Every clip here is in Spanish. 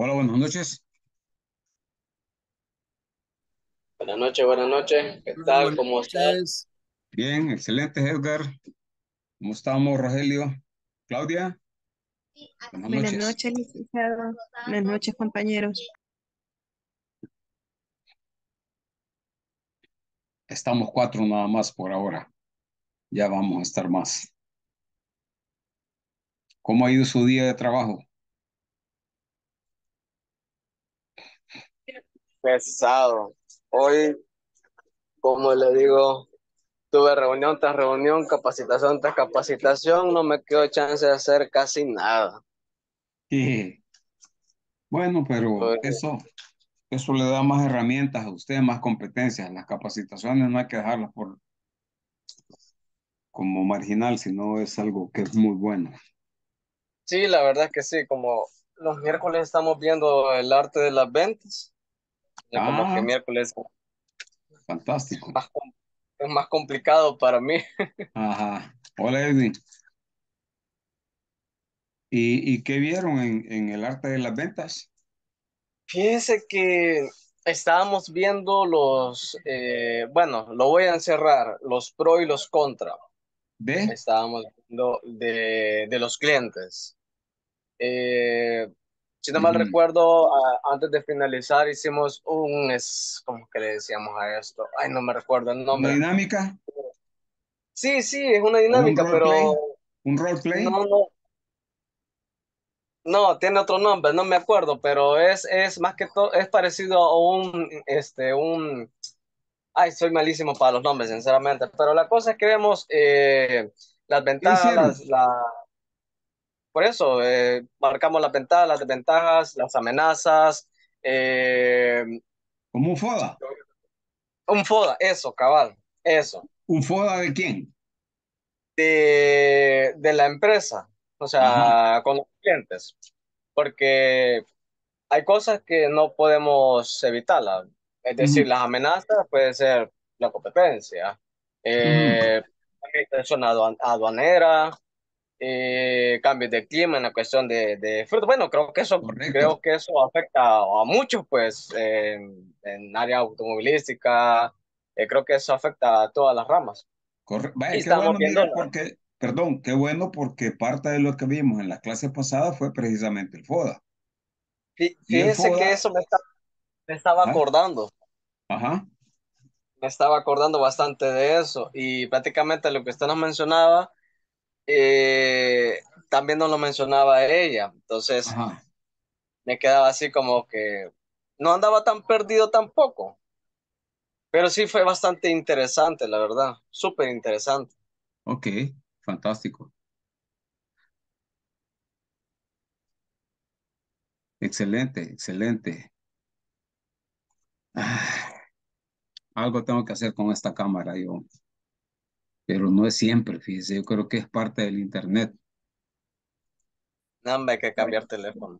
Hola, buenas noches. Buenas noches, buenas noches. ¿Qué tal? ¿Cómo estás? Bien, excelente, Edgar. ¿Cómo estamos, Rogelio? ¿Claudia? Ah, buenas noches. noches, licenciado. Buenas noches, compañeros. Estamos cuatro nada más por ahora. Ya vamos a estar más. ¿Cómo ha ido su día de trabajo? pesado. Hoy, como le digo, tuve reunión tras reunión, capacitación tras capacitación, no me quedó chance de hacer casi nada. Bueno, pero pues, eso, eso le da más herramientas a usted, más competencias. Las capacitaciones no hay que dejarlas por como marginal, sino es algo que es muy bueno. Sí, la verdad es que sí, como los miércoles estamos viendo el arte de las ventas que ah. miércoles. Fantástico. es más complicado para mí. Ajá. Hola, Edwin. ¿Y, y qué vieron en, en el arte de las ventas? Fíjense que estábamos viendo los, eh, bueno, lo voy a encerrar, los pro y los contra. ¿De? Estábamos viendo de, de los clientes. Eh, si no mal recuerdo, antes de finalizar hicimos un, es, ¿cómo que le decíamos a esto? Ay, no me recuerdo el nombre. ¿Una dinámica? Sí, sí, es una dinámica, pero... ¿Un roleplay? No, no. No, tiene otro nombre, no me acuerdo, pero es, es más que todo, es parecido a un, este, un... Ay, soy malísimo para los nombres, sinceramente, pero la cosa es que vemos eh, las ventajas, la por eso eh, marcamos las ventajas, las desventajas, las amenazas. Eh, ¿Como un FODA? Un FODA, eso, cabal, eso. ¿Un FODA de quién? De, de la empresa, o sea, con los clientes, porque hay cosas que no podemos evitar. Es decir, las amenazas pueden ser la competencia, eh, aduanera, eh, cambios de clima, en la cuestión de, de Bueno, creo que eso, creo que eso afecta a muchos, pues, en área automovilística, eh, creo que eso afecta a todas las ramas. Correcto. qué bueno, porque, perdón, qué bueno porque parte de lo que vimos en la clase pasada fue precisamente el FODA. fíjense que eso me, me estaba ¿Ah? acordando. Ajá. Me estaba acordando bastante de eso y prácticamente lo que usted nos mencionaba eh, también no lo mencionaba ella. Entonces, me quedaba así como que no andaba tan perdido tampoco. Pero sí fue bastante interesante, la verdad. Súper interesante. Ok, fantástico. Excelente, excelente. Ah, algo tengo que hacer con esta cámara, yo pero no es siempre, fíjese, yo creo que es parte del internet. Nada hay que cambiar teléfono.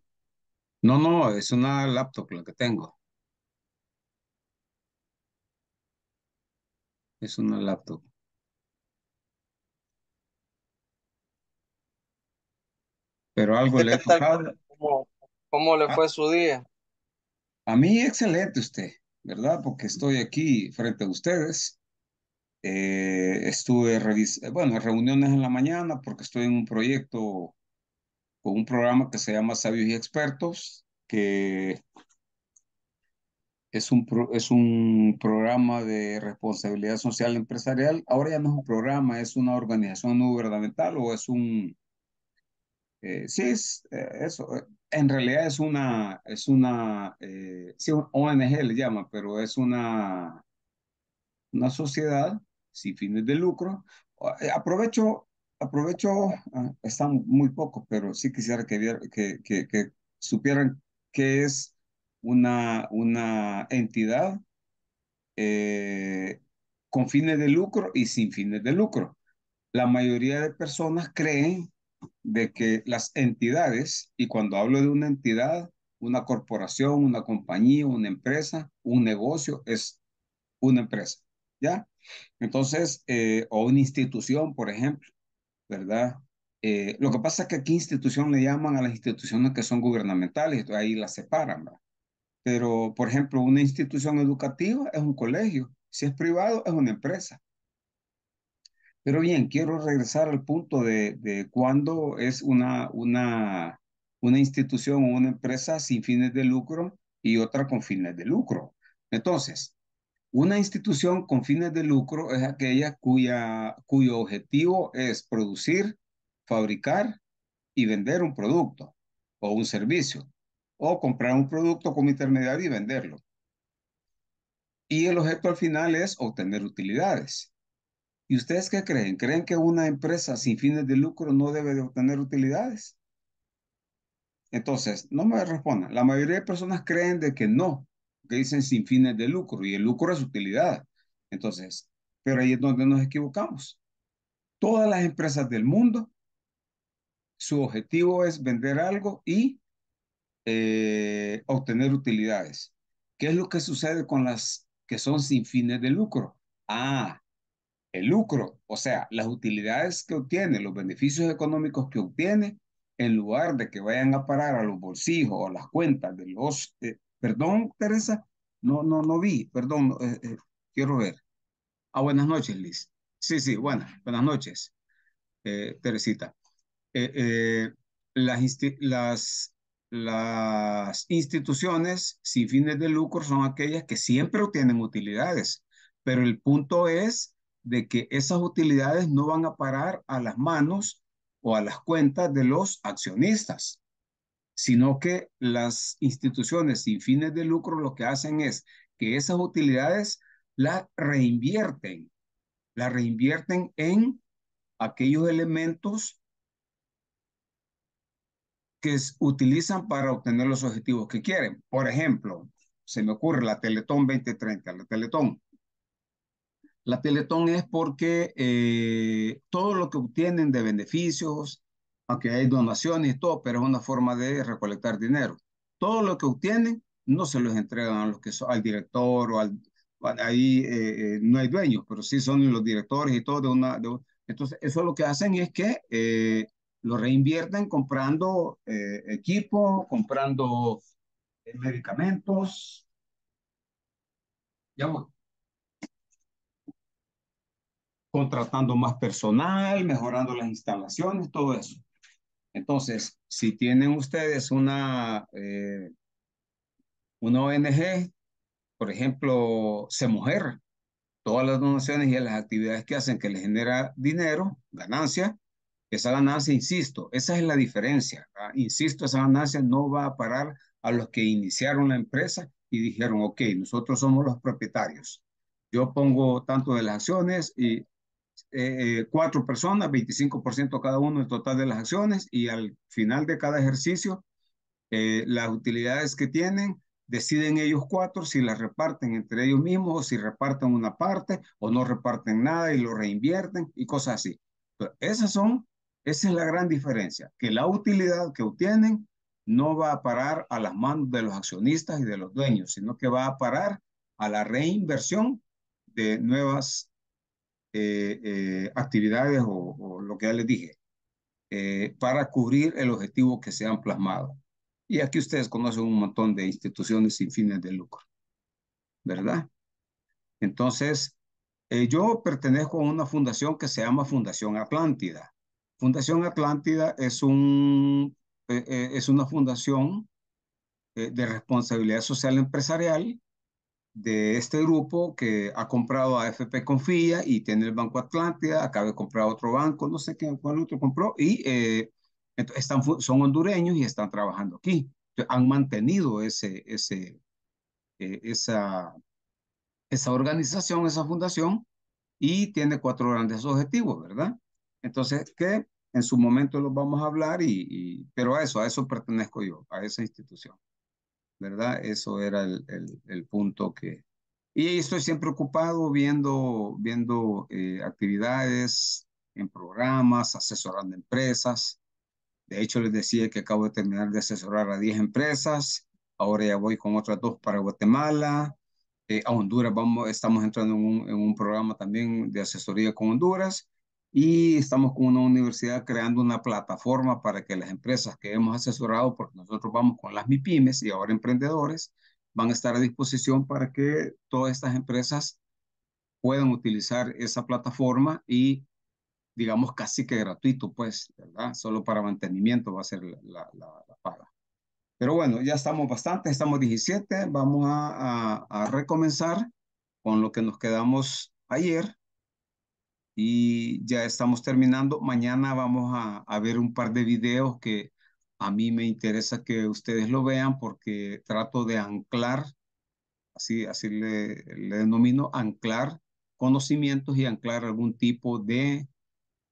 No, no, es una laptop la que tengo. Es una laptop. Pero algo le he tocado. ¿Cómo, le fue ah. su día? A mí excelente usted, ¿verdad? Porque estoy aquí frente a ustedes eh, estuve, eh, bueno, reuniones en la mañana porque estoy en un proyecto con un programa que se llama Sabios y Expertos, que es un, es un programa de responsabilidad social empresarial. Ahora ya no es un programa, es una organización no gubernamental o es un... Eh, sí, es eh, eso. En realidad es una, es una, eh, sí, ONG le llama, pero es una, una sociedad sin fines de lucro. Eh, aprovecho, aprovecho, ah, están muy pocos, pero sí quisiera que, que, que, supieran qué es una, una entidad eh, con fines de lucro y sin fines de lucro. La mayoría de personas creen de que las entidades, y cuando hablo de una entidad, una corporación, una compañía, una empresa, un negocio, es una empresa, ¿ya? Entonces, eh, o una institución, por ejemplo, ¿verdad? Eh, lo que pasa es que aquí institución le llaman a las instituciones que son gubernamentales, ahí las separan, ¿verdad? Pero, por ejemplo, una institución educativa es un colegio, si es privado es una empresa. Pero bien, quiero regresar al punto de, de cuándo es una, una, una institución o una empresa sin fines de lucro y otra con fines de lucro. Entonces, una institución con fines de lucro es aquella cuya, cuyo objetivo es producir, fabricar y vender un producto o un servicio, o comprar un producto como intermediario y venderlo. Y el objeto al final es obtener utilidades. ¿Y ustedes qué creen? ¿Creen que una empresa sin fines de lucro no debe de obtener utilidades? Entonces, no me respondan. La mayoría de personas creen de que no, que dicen sin fines de lucro y el lucro es utilidad. Entonces, pero ahí es donde nos equivocamos. Todas las empresas del mundo, su objetivo es vender algo y eh, obtener utilidades. ¿Qué es lo que sucede con las que son sin fines de lucro? Ah, el lucro, o sea, las utilidades que obtiene, los beneficios económicos que obtiene, en lugar de que vayan a parar a los bolsillos o las cuentas de los eh, Perdón, Teresa, no, no, no vi, perdón, quiero eh, eh, ver. Ah, buenas noches, Liz. Sí, sí, buenas, buenas noches, eh, Teresita. las, las instituciones sin fines de lucro son aquellas que siempre obtienen utilidades, pero el punto es de que esas utilidades no van a parar a las manos o a las cuentas de los accionistas sino que las instituciones sin fines de lucro lo que hacen es que esas utilidades las reinvierten, las reinvierten en aquellos elementos que utilizan para obtener los objetivos que quieren. Por ejemplo, se me ocurre la Teletón 2030, la Teletón. La Teletón es porque eh, todo lo que obtienen de beneficios, aunque hay donaciones y todo, pero es una forma de recolectar dinero. Todo lo que obtienen no se los entregan a los que al director o al, ahí eh, eh, no hay dueños, pero sí son los directores y todo de una... entonces, eso lo que hacen es que eh, lo reinvierten comprando equipo, comprando medicamentos. Contratando más personal, mejorando las instalaciones, todo eso. Entonces, si tienen ustedes una, eh, una ONG, por ejemplo, Se Mujer, todas las donaciones y las actividades que hacen que le genera dinero, ganancia, esa ganancia, insisto, esa es la diferencia. Insisto, esa ganancia no va a parar a los que iniciaron la empresa y dijeron, ok, nosotros somos los propietarios. Yo pongo tanto de las acciones y eh, cuatro personas, 25% cada uno en total de las acciones y al final de cada ejercicio, eh, las utilidades que tienen, deciden ellos cuatro si las reparten entre ellos mismos o si reparten una parte o no reparten nada y lo reinvierten y cosas así. esas son, esa es la gran diferencia, que la utilidad que obtienen no va a parar a las manos de los accionistas y de los dueños, sino que va a parar a la reinversión de nuevas eh, eh, actividades o, lo que ya les dije, eh, para cubrir el objetivo que se han plasmado. Y aquí ustedes conocen un montón de instituciones sin fines de lucro, ¿verdad? Entonces, yo pertenezco a una fundación que se llama Fundación Atlántida. Fundación Atlántida es, un, es una fundación de responsabilidad social empresarial de este grupo que ha comprado a AFP Confía y tiene el Banco Atlántida, acaba de comprar otro banco, no sé qué, cuál otro compró, y eh, están, son hondureños y están trabajando aquí. han mantenido ese, ese, eh, esa, esa organización, esa fundación, y tiene cuatro grandes objetivos, ¿verdad? Entonces, que en su momento los vamos a hablar, y, pero a eso, a eso pertenezco yo, a esa institución. ¿verdad? Eso era el, punto que... Y estoy siempre ocupado viendo, viendo eh, actividades en programas, asesorando empresas. De hecho, les decía que acabo de terminar de asesorar a 10 empresas. Ahora ya voy con otras dos para Guatemala. Eh, a Honduras vamos, estamos entrando en un programa también de asesoría con Honduras y estamos con una universidad creando una plataforma para que las empresas que hemos asesorado, porque nosotros vamos con las MIPIMES y ahora emprendedores, van a estar a disposición para que todas estas empresas puedan utilizar esa plataforma y digamos casi que gratuito, pues, ¿verdad? Solo para mantenimiento va a ser la, la, paga. Pero bueno, ya estamos bastante, estamos 17, vamos a, a recomenzar con lo que nos quedamos ayer y ya estamos terminando. Mañana vamos a, ver un par de videos que a mí me interesa que ustedes lo vean porque trato de anclar, así, así le, le denomino, anclar conocimientos y anclar algún tipo de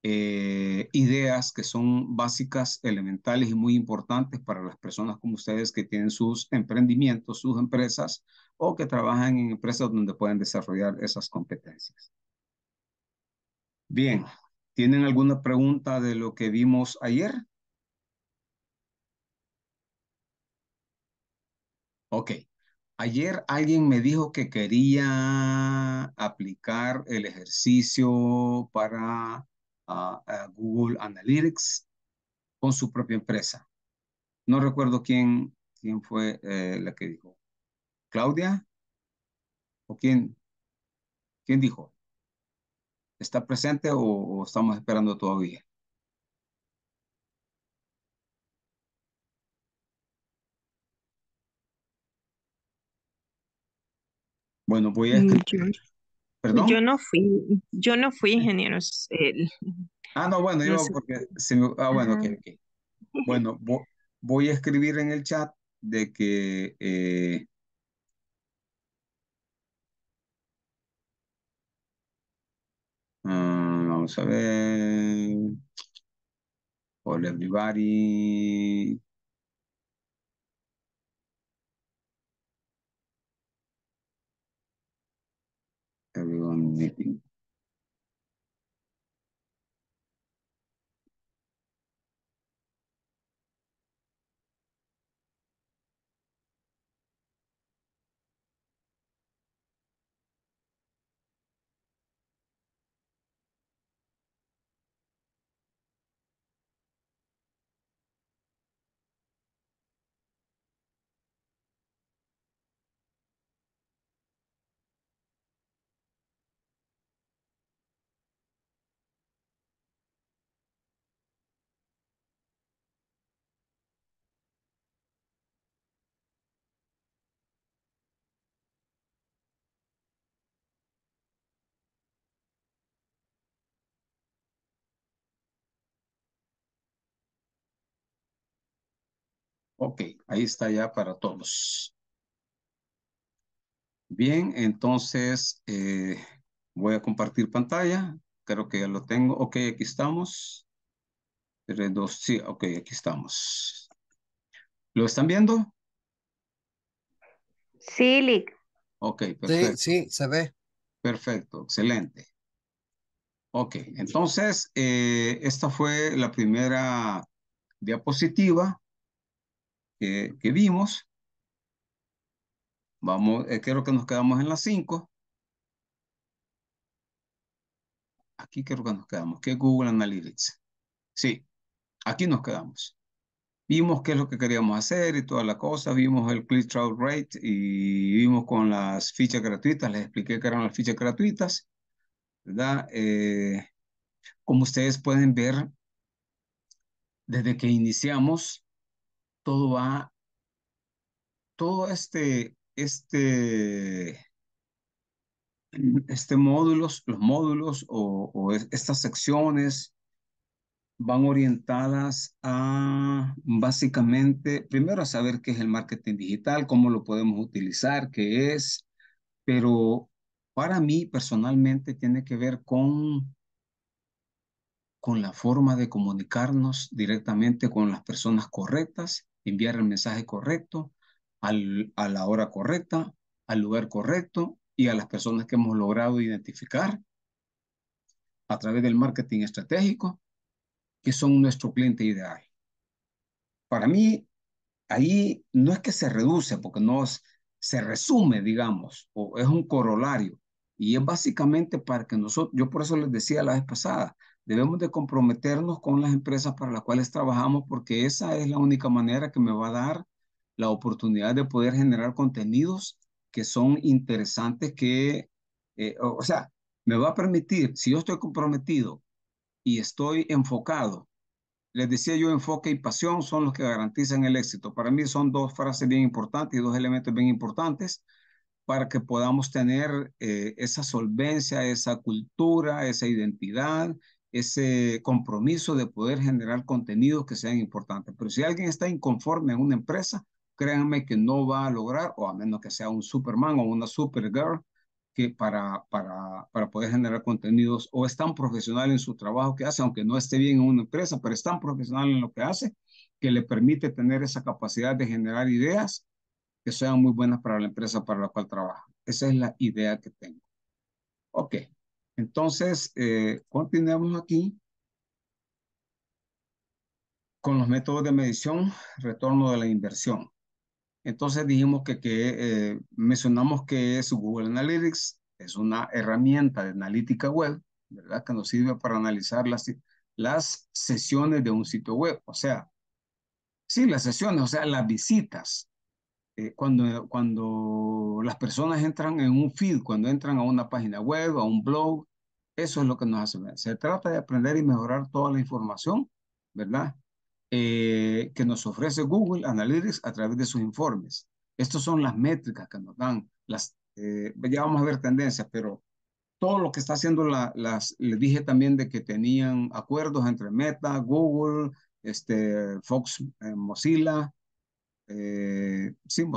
eh, ideas que son básicas, elementales y muy importantes para las personas como ustedes que tienen sus emprendimientos, sus empresas o que trabajan en empresas donde pueden desarrollar esas competencias. Bien, ¿tienen alguna pregunta de lo que vimos ayer? Ok. Ayer alguien me dijo que quería aplicar el ejercicio para ah, Google Analytics con su propia empresa. No recuerdo quién, quién fue eh, la que dijo. ¿Claudia? ¿O quién? ¿Quién dijo? está presente o, estamos esperando todavía? Bueno, voy a mm, escribir. Yo, ¿Perdón? yo no fui, yo no fui ingeniero. ah, no, bueno, yo porque ah, bueno, ok, ok. Bueno, voy a escribir en el chat de que eh, Vamos a ver. Hola, everybody. Everyone Ok, ahí está ya para todos. Bien, entonces eh, voy a compartir pantalla. Creo que ya lo tengo. Ok, aquí estamos. 3, sí, ok, aquí estamos. ¿Lo están viendo? Sí, Lick. Ok, perfecto. Sí, se ve. Perfecto, excelente. Ok, entonces eh, esta fue la primera diapositiva que, vimos. Vamos, eh, creo que nos quedamos en las 5. Aquí creo que nos quedamos, que Google Analytics. Sí, aquí nos quedamos. Vimos qué es lo que queríamos hacer y todas las cosas vimos el click-through rate y vimos con las fichas gratuitas, les expliqué que eran las fichas gratuitas, ¿verdad? Eh, como ustedes pueden ver, desde que iniciamos, todo va, todo este, este, este módulos, los módulos o, estas secciones van orientadas a básicamente, primero a saber qué es el marketing digital, cómo lo podemos utilizar, qué es, pero para mí personalmente tiene que ver con, con la forma de comunicarnos directamente con las personas correctas enviar el mensaje correcto, al, a la hora correcta, al lugar correcto y a las personas que hemos logrado identificar a través del marketing estratégico, que son nuestro cliente ideal. Para mí, ahí no es que se reduce, porque no se resume, digamos, o es un corolario. Y es básicamente para que nosotros, yo por eso les decía la vez pasada, Debemos de comprometernos con las empresas para las cuales trabajamos porque esa es la única manera que me va a dar la oportunidad de poder generar contenidos que son interesantes, que, eh, o, sea, me va a permitir, si yo estoy comprometido y estoy enfocado, les decía yo, enfoque y pasión son los que garantizan el éxito. Para mí son dos frases bien importantes y dos elementos bien importantes para que podamos tener eh, esa solvencia, esa cultura, esa identidad, ese compromiso de poder generar contenidos que sean importantes. Pero si alguien está inconforme en una empresa, créanme que no va a lograr, o a menos que sea un Superman o una Supergirl, que para, para, para poder generar contenidos, o es tan profesional en su trabajo que hace, aunque no esté bien en una empresa, pero es tan profesional en lo que hace, que le permite tener esa capacidad de generar ideas que sean muy buenas para la empresa para la cual trabaja. Esa es la idea que tengo. Ok. Entonces, eh, continuamos aquí con los métodos de medición, retorno de la inversión. Entonces dijimos que, que eh, mencionamos que es Google Analytics, es una herramienta de analítica web, ¿verdad? Que nos sirve para analizar las, las sesiones de un sitio web, o sea, sí, las sesiones, o sea, las visitas, eh, cuando, cuando las personas entran en un feed, cuando entran a una página web, a un blog, eso es lo que nos hace. Se trata de aprender y mejorar toda la información, ¿verdad? Eh, que nos ofrece Google Analytics a través de sus informes. Estas son las métricas que nos dan. Las, eh, ya vamos a ver tendencias, pero todo lo que está haciendo la, las, les dije también de que tenían acuerdos entre Meta, Google, este, Fox, Mozilla, eh, sin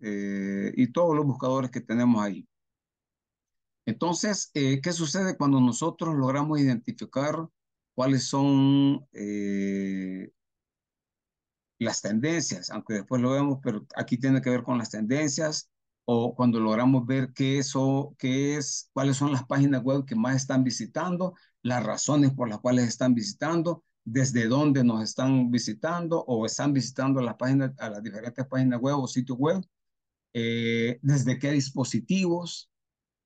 eh, y todos los buscadores que tenemos ahí. Entonces, eh, ¿qué sucede cuando nosotros logramos identificar cuáles son eh, las tendencias? Aunque después lo vemos, pero aquí tiene que ver con las tendencias o cuando logramos ver qué qué es, cuáles son las páginas web que más están visitando, las razones por las cuales están visitando, desde dónde nos están visitando o están visitando las páginas, a las diferentes páginas web o sitios web, eh, desde qué dispositivos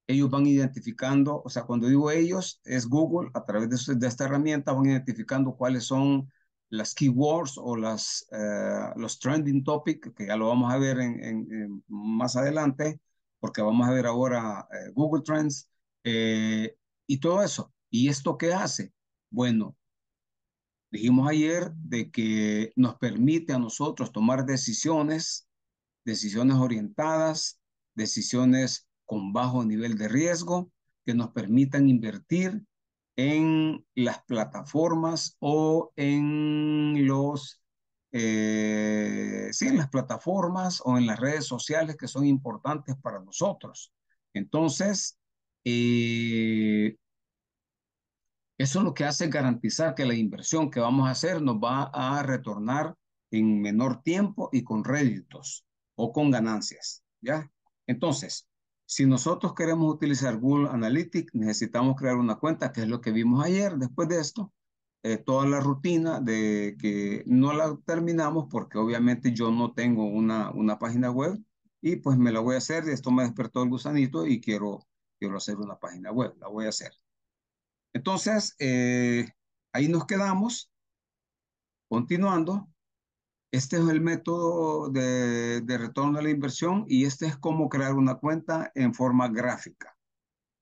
ellos van identificando, o sea, cuando digo ellos, es Google, a través de, esta herramienta van identificando cuáles son las keywords o las, eh, los trending topics, que ya lo vamos a ver en, más adelante, porque vamos a ver ahora eh, Google Trends y todo eso. ¿Y esto qué hace? Bueno, Dijimos ayer de que nos permite a nosotros tomar decisiones, decisiones orientadas, decisiones con bajo nivel de riesgo, que nos permitan invertir en las plataformas o en los eh, sí, en las plataformas o en las redes sociales que son importantes para nosotros. Entonces, eh, eso es lo que hace garantizar que la inversión que vamos a hacer nos va a retornar en menor tiempo y con réditos o con ganancias, ¿ya? Entonces, si nosotros queremos utilizar Google Analytics, necesitamos crear una cuenta, que es lo que vimos ayer después de esto. Eh, toda la rutina de que no la terminamos porque obviamente yo no tengo una, una página web y pues me la voy a hacer. y Esto me despertó el gusanito y quiero, quiero hacer una página web. La voy a hacer. Entonces, eh, ahí nos quedamos. Continuando, este es el método de, retorno a la inversión y este es cómo crear una cuenta en forma gráfica.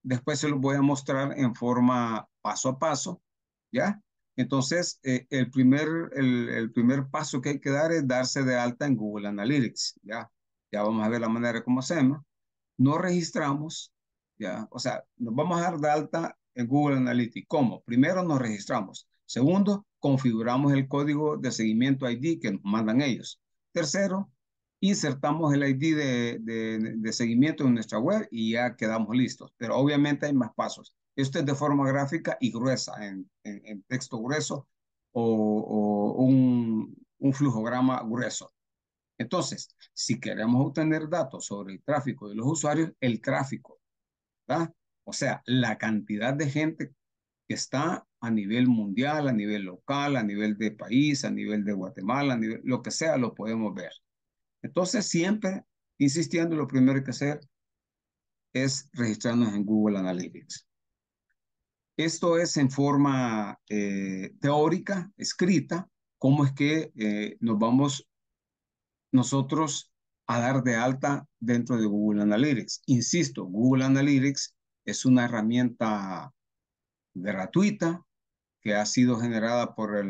Después se lo voy a mostrar en forma paso a paso, ¿ya? Entonces, eh, el, primer, el, primer paso que hay que dar es darse de alta en Google Analytics, ¿ya? Ya vamos a ver la manera como hacemos. No registramos, ¿ya? O sea, nos vamos a dar de alta en Google Analytics. ¿Cómo? Primero nos registramos. Segundo, configuramos el código de seguimiento ID que nos mandan ellos. Tercero, insertamos el ID de, seguimiento en nuestra web y ya quedamos listos. Pero obviamente hay más pasos. Esto es de forma gráfica y gruesa, en, en, texto grueso o, o un, un, flujograma grueso. Entonces, si queremos obtener datos sobre el tráfico de los usuarios, el tráfico, ¿verdad? O sea, la cantidad de gente que está a nivel mundial, a nivel local, a nivel de país, a nivel de Guatemala, a nivel, lo que sea, lo podemos ver. Entonces, siempre insistiendo, lo primero que hacer es registrarnos en Google Analytics. Esto es en forma eh, teórica, escrita, cómo es que eh, nos vamos nosotros a dar de alta dentro de Google Analytics. Insisto, Google Analytics es una herramienta gratuita que ha sido generada por eh,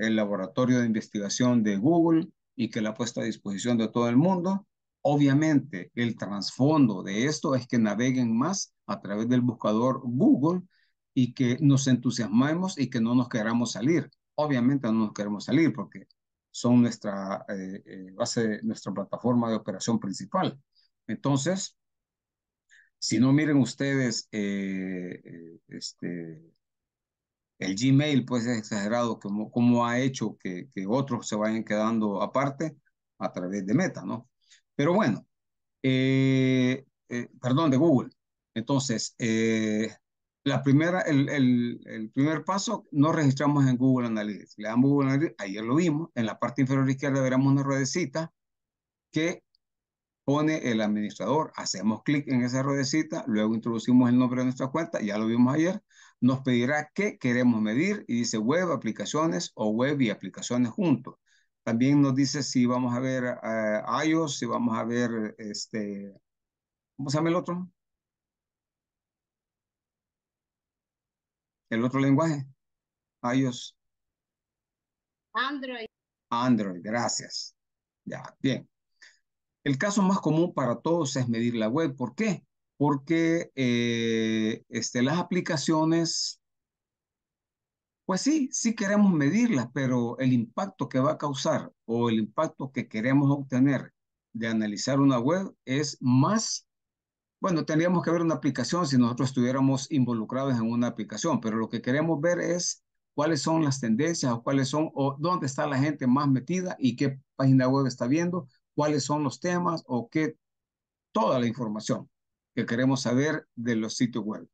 el, laboratorio de investigación de Google y que la ha puesto a disposición de todo el mundo. Obviamente, el trasfondo de esto es que naveguen más a través del buscador Google y que nos entusiasmemos y que no nos queramos salir. Obviamente no nos queremos salir porque son nuestra eh, eh, base, nuestra plataforma de operación principal. Entonces, si no, miren ustedes, eh, eh, este, el Gmail, pues es exagerado como, como ha hecho que, que, otros se vayan quedando aparte a través de Meta, ¿no? Pero bueno, eh, eh perdón, de Google. Entonces, la primera, el, primer paso, nos registramos en Google Analytics. Le damos Google Analytics, ayer lo vimos, en la parte inferior izquierda veremos una ruedecita que pone el administrador. Hacemos clic en esa ruedecita, luego introducimos el nombre de nuestra cuenta, ya lo vimos ayer. Nos pedirá qué queremos medir y dice web, aplicaciones o web y aplicaciones juntos. También nos dice si vamos a ver eh, iOS, si vamos a ver este, ¿cómo se llama el otro? El otro lenguaje, iOS. Android. Android, gracias. Ya, bien. El caso más común para todos es medir la web. ¿Por qué? Porque eh, este, las aplicaciones, pues sí, sí queremos medirlas, pero el impacto que va a causar o el impacto que queremos obtener de analizar una web es más, bueno, tendríamos que ver una aplicación si nosotros estuviéramos involucrados en una aplicación, pero lo que queremos ver es cuáles son las tendencias o cuáles son o dónde está la gente más metida y qué página web está viendo cuáles son los temas o qué, toda la información que queremos saber de los sitios web.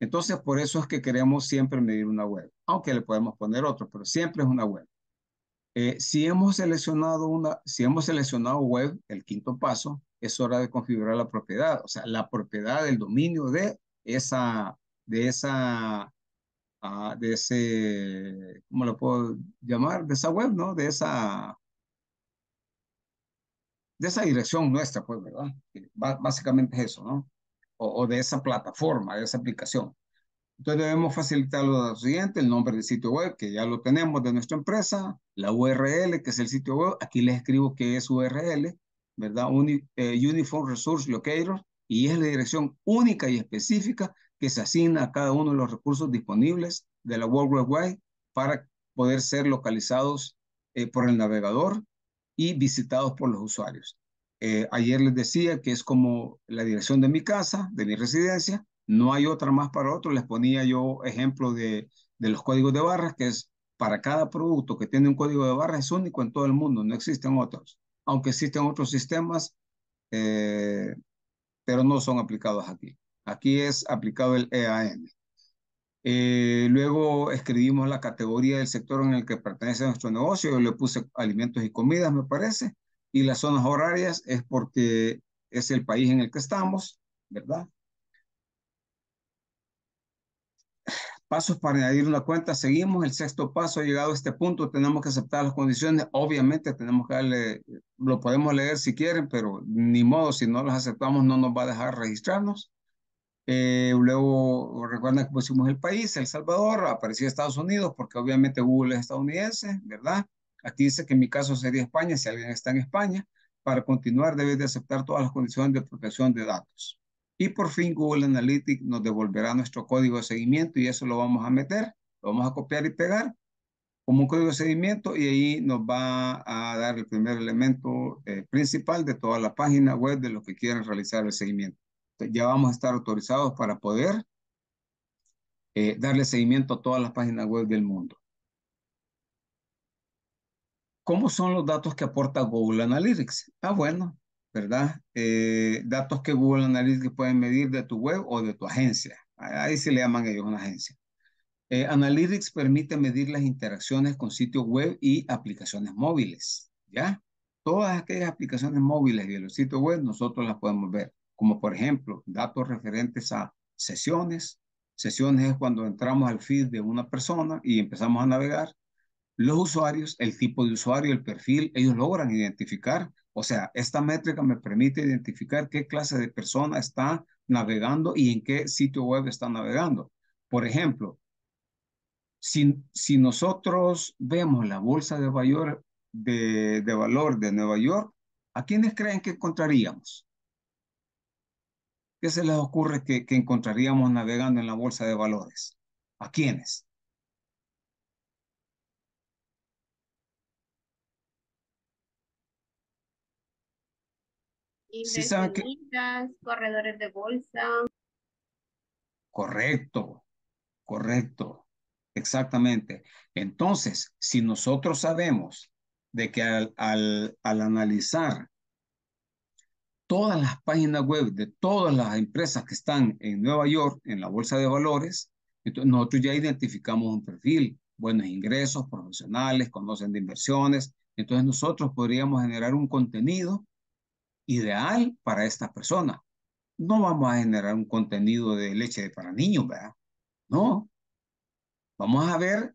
Entonces, por eso es que queremos siempre medir una web, aunque le podemos poner otro, pero siempre es una web. Eh, si, hemos seleccionado una, si hemos seleccionado web, el quinto paso es hora de configurar la propiedad, o sea, la propiedad del dominio de esa, de esa, ah, de ese, ¿cómo lo puedo llamar? De esa web, ¿no? De esa, de esa dirección nuestra, pues, ¿verdad? básicamente es eso, ¿no? O, de esa plataforma, de esa aplicación. Entonces debemos facilitar lo siguiente, el nombre del sitio web, que ya lo tenemos de nuestra empresa, la URL, que es el sitio web, aquí les escribo que es URL, ¿verdad? Eh, Uniform Resource Locator, y es la dirección única y específica que se asigna a cada uno de los recursos disponibles de la World Wide Web para poder ser localizados eh, por el navegador y visitados por los usuarios. Eh, ayer les decía que es como la dirección de mi casa, de mi residencia, no hay otra más para otro. Les ponía yo ejemplo de, de los códigos de barras, que es para cada producto que tiene un código de barras es único en todo el mundo, no existen otros, aunque existen otros sistemas, eh, pero no son aplicados aquí. Aquí es aplicado el EAN. Eh, luego escribimos la categoría del sector en el que pertenece nuestro negocio. le puse alimentos y comidas, me parece. Y las zonas horarias es porque es el país en el que estamos, ¿verdad? Pasos para añadir una cuenta. Seguimos el sexto paso. Llegado a este punto, tenemos que aceptar las condiciones. Obviamente, tenemos que darle, lo podemos leer si quieren, pero ni modo, si no las aceptamos, no nos va a dejar registrarnos. Eh, luego, recuerda que pusimos el país, El Salvador, aparecía Estados Unidos, porque obviamente Google es estadounidense, ¿verdad? Aquí dice que en mi caso sería España, si alguien está en España. Para continuar, debe de aceptar todas las condiciones de protección de datos. Y por fin, Google Analytics nos devolverá nuestro código de seguimiento y eso lo vamos a meter, lo vamos a copiar y pegar como un código de seguimiento y ahí nos va a dar el primer elemento eh, principal de toda la página web de los que quieren realizar el seguimiento ya vamos a estar autorizados para poder eh, darle seguimiento a todas las páginas web del mundo. ¿Cómo son los datos que aporta Google Analytics? Ah, bueno, ¿verdad? Eh, datos que Google Analytics pueden medir de tu web o de tu agencia. Ahí se le llaman ellos una agencia. Eh, Analytics permite medir las interacciones con sitios web y aplicaciones móviles, ¿ya? Todas aquellas aplicaciones móviles y de los sitios web nosotros las podemos ver como por ejemplo datos referentes a sesiones. Sesiones es cuando entramos al feed de una persona y empezamos a navegar. Los usuarios, el tipo de usuario, el perfil, ellos logran identificar. O sea, esta métrica me permite identificar qué clase de persona está navegando y en qué sitio web está navegando. Por ejemplo, si, nosotros vemos la bolsa de, valor de, de valor de Nueva York, ¿a quiénes creen que encontraríamos? ¿Qué se les ocurre que, encontraríamos navegando en la bolsa de valores? ¿A quiénes? corredores de bolsa. Correcto, correcto, exactamente. Entonces, si nosotros sabemos de que al, al analizar todas las páginas web de todas las empresas que están en Nueva York, en la Bolsa de Valores, entonces nosotros ya identificamos un perfil, buenos ingresos, profesionales, conocen de inversiones. Entonces nosotros podríamos generar un contenido ideal para estas personas. No vamos a generar un contenido de leche para niños, ¿verdad? No. Vamos a ver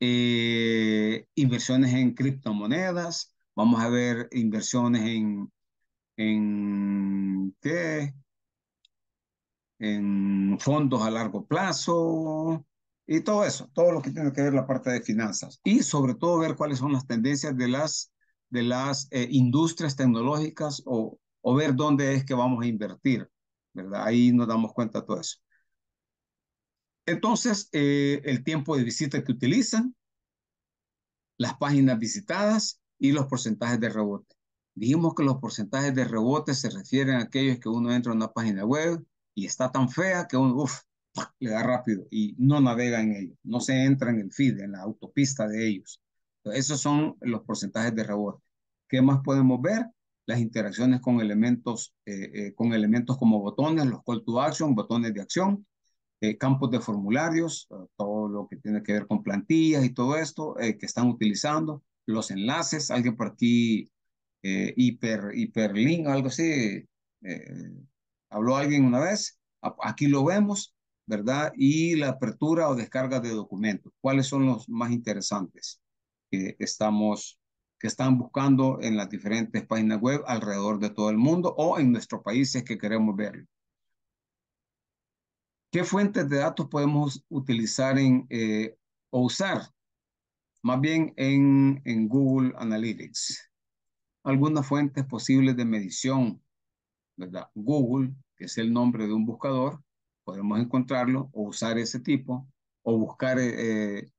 eh, inversiones en criptomonedas, vamos a ver inversiones en en qué, en fondos a largo plazo y todo eso, todo lo que tiene que ver la parte de finanzas y sobre todo ver cuáles son las tendencias de las, de las eh, industrias tecnológicas o, o ver dónde es que vamos a invertir, ¿verdad? Ahí nos damos cuenta de todo eso. Entonces, eh, el tiempo de visita que utilizan, las páginas visitadas y los porcentajes de rebote. Dijimos que los porcentajes de rebotes se refieren a aquellos que uno entra a una página web y está tan fea que uno le da rápido y no navega en ellos, no se entra en el feed, en la autopista de ellos. esos son los porcentajes de rebote. ¿Qué más podemos ver? Las interacciones con elementos, eh, eh, con elementos como botones, los call to action, botones de acción, eh, campos de formularios, todo lo que tiene que ver con plantillas y todo esto que están utilizando, los enlaces. Alguien por aquí eh, hiper, hiperlink, algo así. Eh, habló alguien una vez, aquí lo vemos, ¿verdad? Y la apertura o descarga de documentos. ¿Cuáles son los más interesantes que estamos que están buscando en las diferentes páginas web alrededor de todo el mundo o en nuestros países que queremos verlo? ¿Qué fuentes de datos podemos utilizar en, eh, o usar? Más bien en, en Google Analytics algunas fuentes posibles de medición, ¿verdad? Google, que es el nombre de un buscador, podemos encontrarlo o usar ese tipo, o buscar eh, eh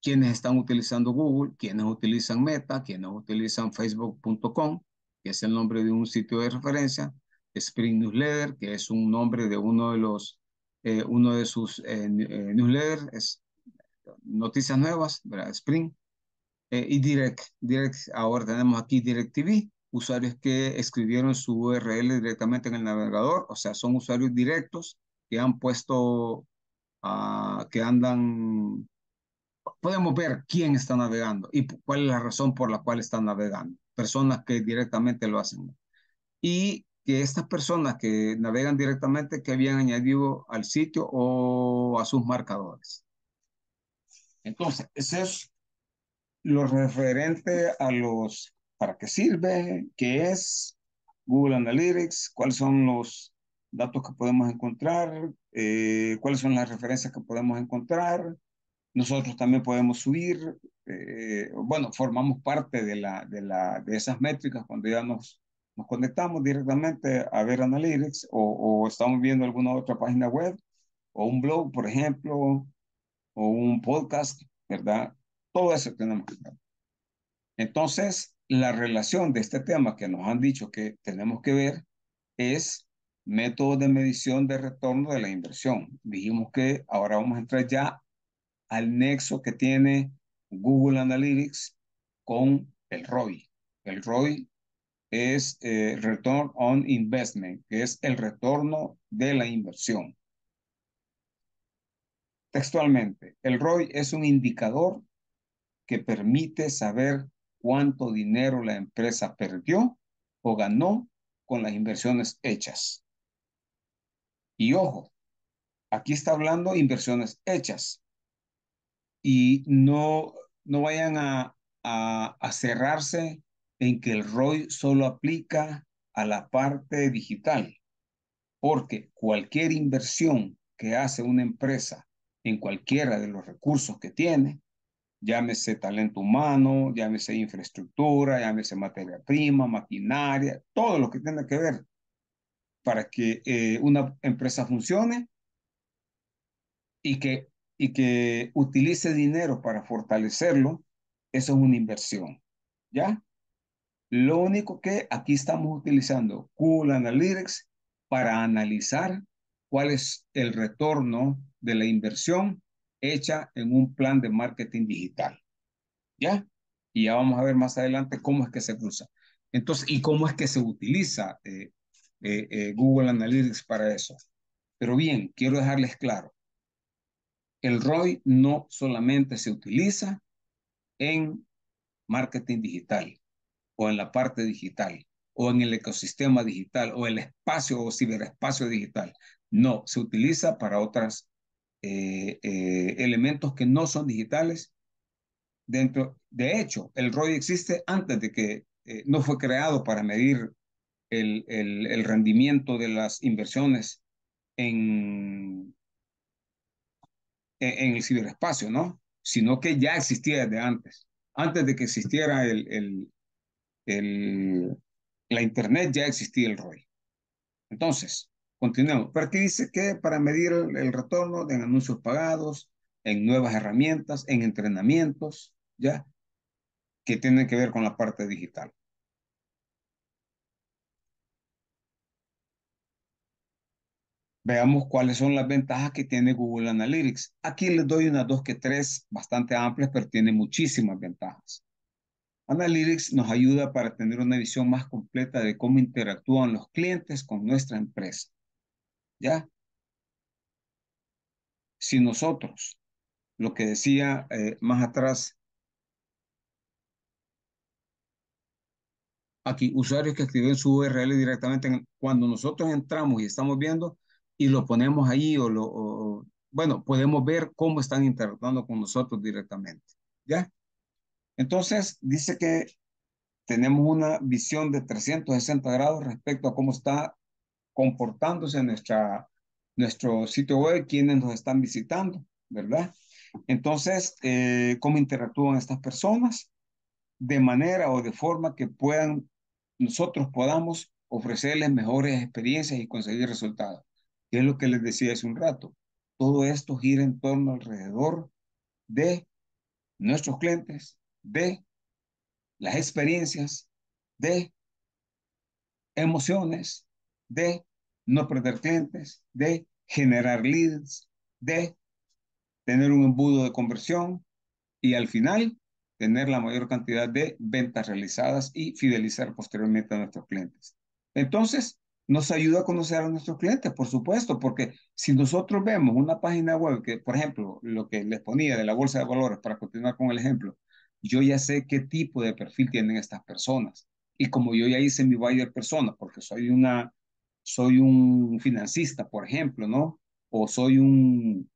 quienes están utilizando Google, quienes utilizan Meta, quienes utilizan Facebook.com, que es el nombre de un sitio de referencia, Spring Newsletter, que es un nombre de uno de los, eh, uno de sus eh, eh, newsletters, es Noticias Nuevas, ¿verdad? Spring, eh, y Direct. Direct, ahora tenemos aquí TV, usuarios que escribieron su URL directamente en el navegador, o sea, son usuarios directos que han puesto, ah, que andan, podemos ver quién está navegando y cuál es la razón por la cual están navegando, personas que directamente lo hacen. Y que estas personas que navegan directamente, que habían añadido al sitio o a sus marcadores. Entonces, ese es lo referente a los para qué sirve, qué es Google Analytics, cuáles son los datos que podemos encontrar, eh, cuáles son las referencias que podemos encontrar. Nosotros también podemos subir, eh, bueno, formamos parte de, la, de, la, de esas métricas cuando ya nos, nos conectamos directamente a ver Analytics o, o estamos viendo alguna otra página web o un blog, por ejemplo, o un podcast, ¿verdad? Todo eso tenemos que ver. Entonces, la relación de este tema que nos han dicho que tenemos que ver es método de medición de retorno de la inversión. Dijimos que ahora vamos a entrar ya al nexo que tiene Google Analytics con el ROI. El ROI es eh, Return on Investment, que es el retorno de la inversión. Textualmente, el ROI es un indicador que permite saber cuánto dinero la empresa perdió o ganó con las inversiones hechas. Y ojo, aquí está hablando inversiones hechas. Y no, no vayan a, a cerrarse en que el ROI solo aplica a la parte digital, porque cualquier inversión que hace una empresa en cualquiera de los recursos que tiene llámese talento humano, llámese infraestructura, llámese materia prima, maquinaria, todo lo que tenga que ver para que eh, una empresa funcione y que, y que utilice dinero para fortalecerlo, eso es una inversión, ¿ya? Lo único que aquí estamos utilizando Cool Analytics para analizar cuál es el retorno de la inversión hecha en un plan de marketing digital. ¿Ya? Y ya vamos a ver más adelante cómo es que se cruza. Entonces, y cómo es que se utiliza eh, eh, eh, Google Analytics para eso. Pero bien, quiero dejarles claro, el ROI no solamente se utiliza en marketing digital o en la parte digital o en el ecosistema digital o el espacio o ciberespacio digital. No, se utiliza para otras eh, eh, elementos que no son digitales dentro. De hecho, el ROI existe antes de que eh, no fue creado para medir el, el, rendimiento de las inversiones en, en, el ciberespacio, ¿no? Sino que ya existía desde antes. Antes de que existiera el, el la Internet, ya existía el ROI. Entonces, Continuamos. Pero aquí dice que para medir el, retorno en anuncios pagados, en nuevas herramientas, en entrenamientos, ¿ya? Que tienen que ver con la parte digital. Veamos cuáles son las ventajas que tiene Google Analytics. Aquí les doy unas dos que tres bastante amplias, pero tiene muchísimas ventajas. Analytics nos ayuda para tener una visión más completa de cómo interactúan los clientes con nuestra empresa. ¿ya? Si nosotros, lo que decía eh, más atrás, aquí, usuarios que escriben su URL directamente, cuando nosotros entramos y estamos viendo y lo ponemos ahí o lo, bueno, podemos ver cómo están interactuando con nosotros directamente, ¿ya? Entonces, dice que tenemos una visión de 360 grados respecto a cómo está comportándose en nuestra, nuestro sitio web, quienes nos están visitando, ¿verdad? Entonces, eh, ¿cómo interactúan estas personas? De manera o de forma que puedan, nosotros podamos ofrecerles mejores experiencias y conseguir resultados. Y es lo que les decía hace un rato. Todo esto gira en torno alrededor de nuestros clientes, de las experiencias, de emociones, de no perder clientes, de generar leads, de tener un embudo de conversión y al final tener la mayor cantidad de ventas realizadas y fidelizar posteriormente a nuestros clientes. Entonces, nos ayuda a conocer a nuestros clientes, por supuesto, porque si nosotros vemos una página web que, por ejemplo, lo que les ponía de la bolsa de valores, para continuar con el ejemplo, yo ya sé qué tipo de perfil tienen estas personas. Y como yo ya hice mi buyer persona, porque soy una soy un financista, por ejemplo, ¿no? O soy un,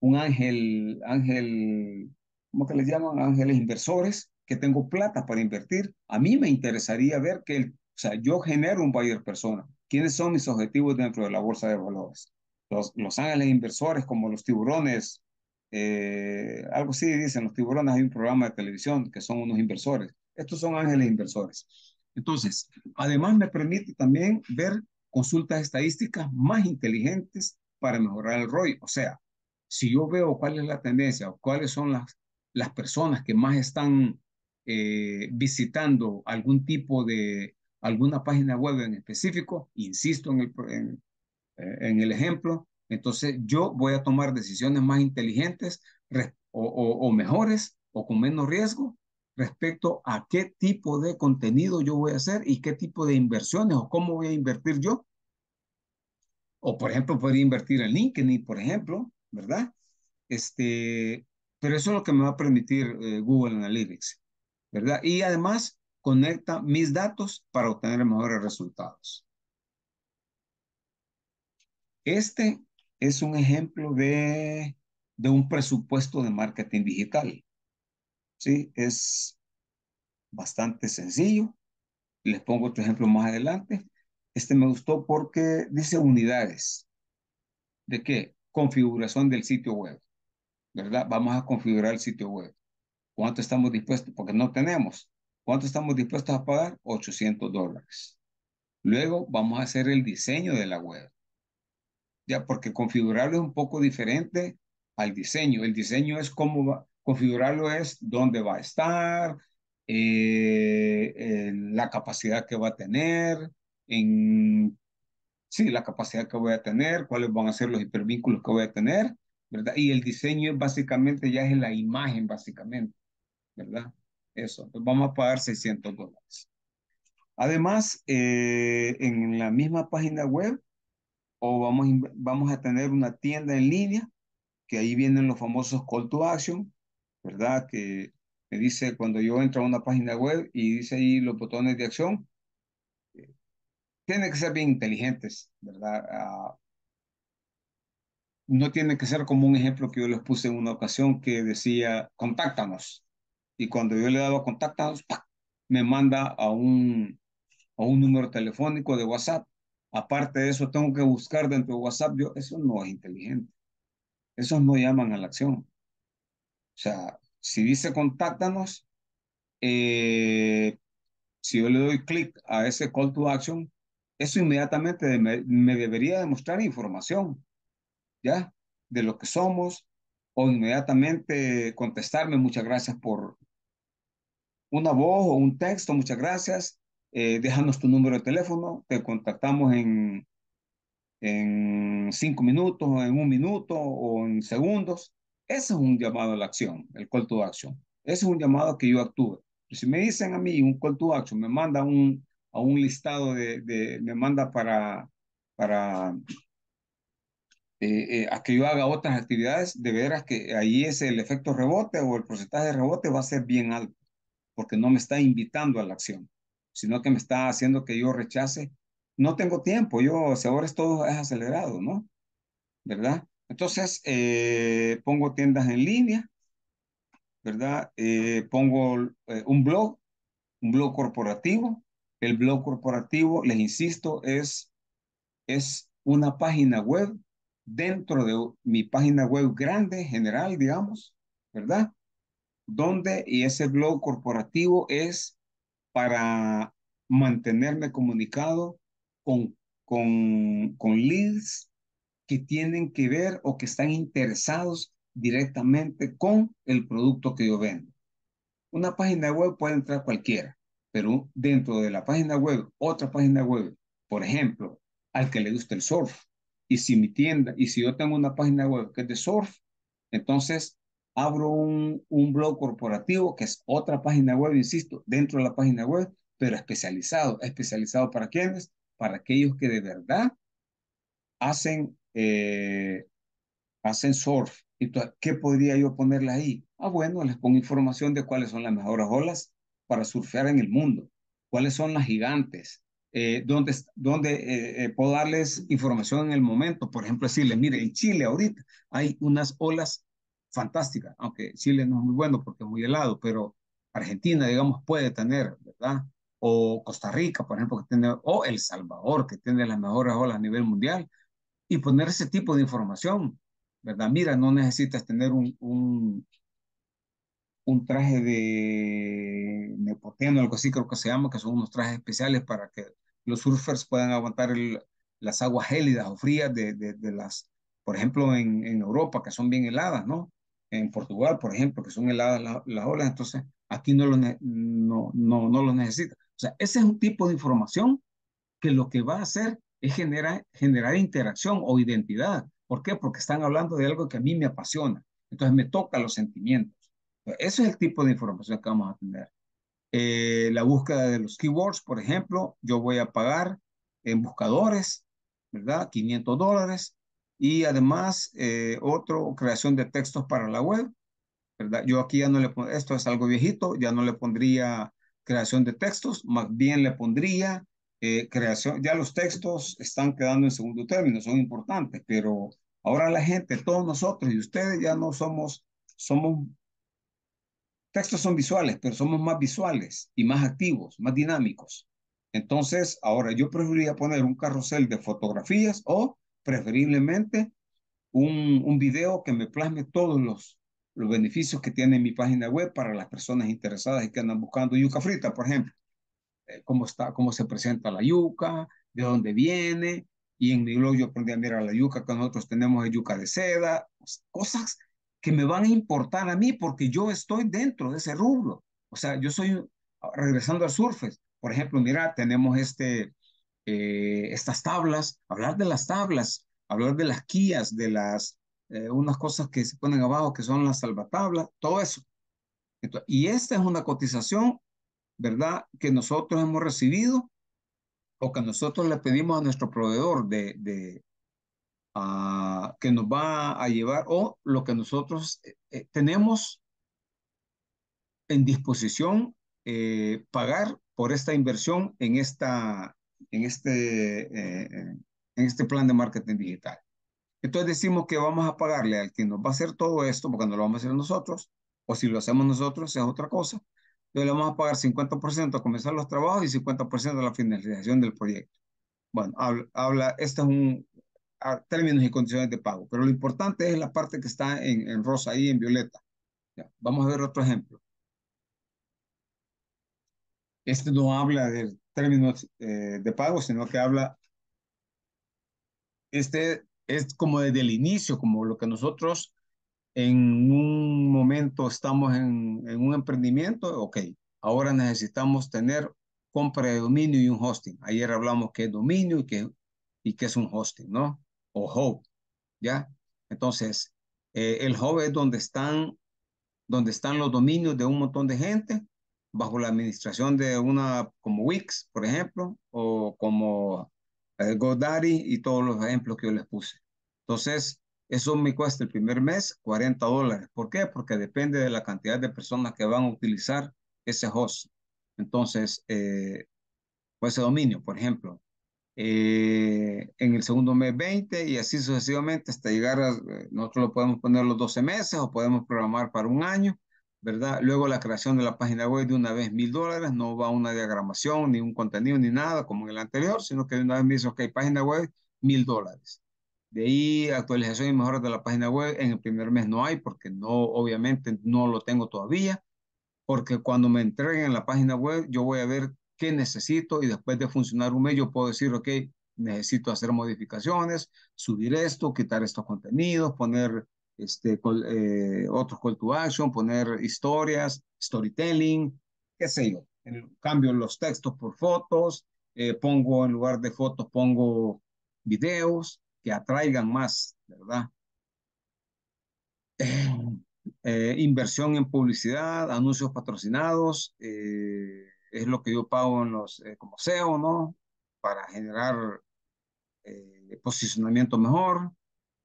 un ángel, ángel, ¿cómo que les llaman? Ángeles inversores, que tengo plata para invertir. A mí me interesaría ver que, o sea, yo genero un buyer persona. ¿Quiénes son mis objetivos dentro de la bolsa de valores? Los, los ángeles inversores, como los tiburones, eh, algo así dicen, los tiburones, hay un programa de televisión que son unos inversores. Estos son ángeles inversores. Entonces, además me permite también ver consultas estadísticas más inteligentes para mejorar el ROI. O sea, si yo veo cuál es la tendencia o cuáles son las, las personas que más están eh, visitando algún tipo de, alguna página web en específico, insisto en el, en, el ejemplo, entonces yo voy a tomar decisiones más inteligentes o mejores o con menos riesgo respecto a qué tipo de contenido yo voy a hacer y qué tipo de inversiones o cómo voy a invertir yo. O, por ejemplo, podría invertir en LinkedIn, por ejemplo, ¿verdad? Este, pero eso es lo que me va a permitir eh, Google Analytics, ¿verdad? Y además conecta mis datos para obtener mejores resultados. Este es un ejemplo de, de un presupuesto de marketing digital. ¿sí? Es bastante sencillo. Les pongo otro ejemplo más adelante. Este me gustó porque dice unidades. ¿De qué? Configuración del sitio web. ¿Verdad? Vamos a configurar el sitio web. ¿Cuánto estamos dispuestos? Porque no tenemos. ¿Cuánto estamos dispuestos a pagar? 800 dólares. Luego vamos a hacer el diseño de la web. Ya, porque configurarlo es un poco diferente al diseño. El diseño es cómo va, Configurarlo es dónde va a estar, eh, eh, la capacidad que va a tener, en, sí, la capacidad que voy a tener, cuáles van a ser los hipervínculos que voy a tener, ¿verdad? Y el diseño es básicamente, ya es la imagen básicamente, ¿verdad? Eso, vamos a pagar 600 dólares. Además, eh, en la misma página web, o vamos, vamos a tener una tienda en línea, que ahí vienen los famosos call to action, ¿verdad? Que me dice cuando yo entro a una página web y dice ahí los botones de acción, eh, tiene que ser bien inteligentes, ¿verdad? Ah, no tiene que ser como un ejemplo que yo les puse en una ocasión que decía, contáctanos. Y cuando yo le daba contáctanos, me manda a un, a un número telefónico de WhatsApp. Aparte de eso, tengo que buscar dentro de WhatsApp. Yo, eso no es inteligente. eso no llaman a la acción. O sea, si dice contáctanos, eh, si yo le doy clic a ese call to action, eso inmediatamente me, me debería demostrar información, ¿ya? De lo que somos, o inmediatamente contestarme, muchas gracias por una voz o un texto, muchas gracias, eh, déjanos tu número de teléfono, te contactamos en, en cinco minutos, o en un minuto, o en segundos, ese es un llamado a la acción, el call to action. Ese es un llamado que yo actúe. si me dicen a mí un call to action, me manda un, a un listado de, me manda para, para eh, eh, a que yo haga otras actividades, de veras que ahí es el efecto rebote o el porcentaje de rebote va a ser bien alto, porque no me está invitando a la acción, sino que me está haciendo que yo rechace. No tengo tiempo, yo, si ahora es todo es acelerado, ¿no? ¿Verdad? Entonces, eh, pongo tiendas en línea, ¿verdad? Eh, pongo eh, un blog, un blog corporativo. El blog corporativo, les insisto, es, es una página web dentro de mi página web grande, general, digamos, ¿verdad? Donde, y ese blog corporativo es para mantenerme comunicado con, con, con leads, que tienen que ver o que están interesados directamente con el producto que yo vendo. Una página web puede entrar cualquiera, pero dentro de la página web, otra página web, por ejemplo, al que le gusta el surf, y si mi tienda, y si yo tengo una página web que es de surf, entonces abro un, un blog corporativo que es otra página web, insisto, dentro de la página web, pero especializado. ¿Especializado para quiénes? Para aquellos que de verdad hacen eh, hacen surf. ¿Y qué podría yo ponerle ahí? Ah, bueno, les pongo información de cuáles son las mejores olas para surfear en el mundo, cuáles son las gigantes, eh, dónde donde, eh, puedo darles información en el momento. Por ejemplo, decirles, mire, en Chile ahorita hay unas olas fantásticas, aunque Chile no es muy bueno porque es muy helado, pero Argentina, digamos, puede tener, ¿verdad? O Costa Rica, por ejemplo, que tiene, o El Salvador, que tiene las mejores olas a nivel mundial, y poner ese tipo de información, ¿verdad? Mira, no necesitas tener un, un, traje de o algo así creo que se llama, que son unos trajes especiales para que los surfers puedan aguantar las aguas gélidas o frías de, las, por ejemplo, en, en, Europa, que son bien heladas, ¿no? En Portugal, por ejemplo, que son heladas las, olas, entonces aquí no lo no, no, no necesita. O sea, ese es un tipo de información que lo que va a hacer es generar interacción o identidad. ¿Por qué? Porque están hablando de algo que a mí me apasiona. Entonces me toca los sentimientos. Eso es el tipo de información que vamos a tener. Eh, la búsqueda de los keywords, por ejemplo, yo voy a pagar en buscadores, ¿verdad? 500 dólares. Y además, eh, otro, creación de textos para la web, ¿verdad? Yo aquí ya no le pondría, esto es algo viejito, ya no le pondría creación de textos, más bien le pondría eh, creación, ya los textos están quedando en segundo término, son importantes, pero ahora la gente, todos nosotros y ustedes ya no somos, somos, textos son visuales, pero somos más visuales y más activos, más dinámicos. Entonces, ahora yo preferiría poner un carrusel de fotografías o preferiblemente un, un video que me plasme todos los, los beneficios que tiene mi página web para las personas interesadas y que andan buscando yuca frita, por ejemplo. Eh, cómo, está, cómo se presenta la yuca, de dónde viene, y en mi blog yo aprendí a mirar la yuca que nosotros tenemos yuca de seda, pues, cosas que me van a importar a mí porque yo estoy dentro de ese rubro. O sea, yo soy, ah, regresando al surfes, por ejemplo, mira, tenemos este, eh, estas tablas, hablar de las tablas, hablar de las quías, de las, eh, unas cosas que se ponen abajo que son las salvatablas, todo eso. y esta es una cotización ¿verdad? Que nosotros hemos recibido o que nosotros le pedimos a nuestro proveedor de, de ah, que nos va a llevar o lo que nosotros eh, eh, tenemos en disposición eh, pagar por esta inversión en, esta, en, este, en este plan de marketing digital. Entonces decimos que vamos a pagarle al que nos va a hacer todo esto, porque no lo vamos a hacer nosotros, o si lo hacemos nosotros es otra cosa, le vamos a pagar 50% a comenzar los trabajos y 50% a la finalización del proyecto. Bueno, habla, habla este es un términos y condiciones de pago, pero lo importante es la parte que está en, en rosa y en violeta. Ya, vamos a ver otro ejemplo. Este no habla de términos eh, de pago, sino que habla, este es como desde el inicio, como lo que nosotros en un momento estamos en, un emprendimiento, ok, ahora necesitamos tener compra de dominio y un hosting. Ayer hablamos que es dominio y que, y es un hosting, ¿no? O hub, ¿ya? Entonces, eh, el hub es donde están, donde están los dominios de un montón de gente bajo la administración de una como Wix, por ejemplo, o como eh, GoDaddy y todos los ejemplos que yo les puse. Entonces, eso me cuesta el primer mes 40 dólares. ¿Por qué? Porque depende de la cantidad de personas que van a utilizar ese host. Entonces, eh, o ese dominio, por ejemplo. Eh, en el segundo mes 20 y así sucesivamente hasta llegar a, eh, nosotros lo podemos poner los 12 meses o podemos programar para un año, ¿verdad? Luego la creación de la página web de una vez mil dólares, no va una diagramación, ni un contenido, ni nada como en el anterior, sino que de una vez me dice, ok, página web mil dólares. De ahí actualización y mejoras de la página web en el primer mes no hay porque no, obviamente no lo tengo todavía, porque cuando me entreguen la página web yo voy a ver qué necesito y después de funcionar un mes yo puedo decir, ok, necesito hacer modificaciones, subir esto, quitar estos contenidos, poner este, eh, otros call to action, poner historias, storytelling, qué sé yo. Cambio los textos por fotos, eh, pongo en lugar de fotos, pongo videos, atraigan más, ¿verdad? Eh, eh, inversión en publicidad, anuncios patrocinados, eh, es lo que yo pago en los, como SEO, ¿no? Para generar posicionamiento mejor.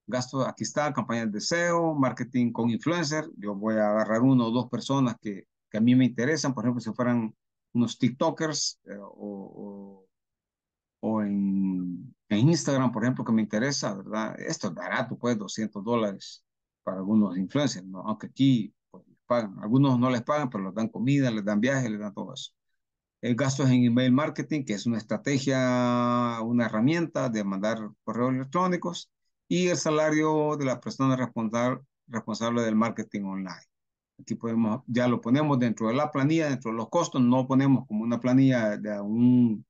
Gasto, aquí está, campañas de SEO, marketing con influencer. Yo voy a agarrar uno o dos personas que, que a mí me interesan, por ejemplo, si fueran unos TikTokers o, o en en Instagram, por ejemplo, que me interesa, ¿verdad? Esto es barato, pues 200 dólares para algunos influencers, ¿no? aunque aquí pues, les pagan. Algunos no les pagan, pero les dan comida, les dan viajes, les dan todo eso. El gasto es en email marketing, que es una estrategia, una herramienta de mandar correos electrónicos y el salario de la persona responsable, responsable del marketing online. Aquí podemos, ya lo ponemos dentro de la planilla, dentro de los costos, no ponemos como una planilla de un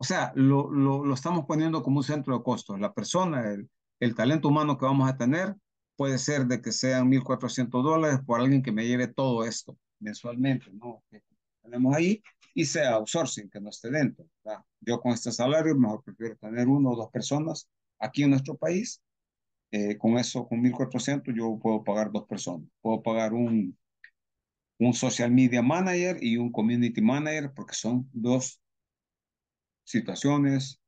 o sea, lo, lo, estamos poniendo como un centro de costos. La persona, el, el talento humano que vamos a tener puede ser de que sean 1.400 dólares por alguien que me lleve todo esto mensualmente, ¿no? tenemos ahí y sea outsourcing, que no esté dentro. Yo con este salario mejor prefiero tener uno o dos personas aquí en nuestro país. Eh, con eso, con 1.400 yo puedo pagar dos personas. Puedo pagar un, un social media manager y un community manager porque son dos situaciones,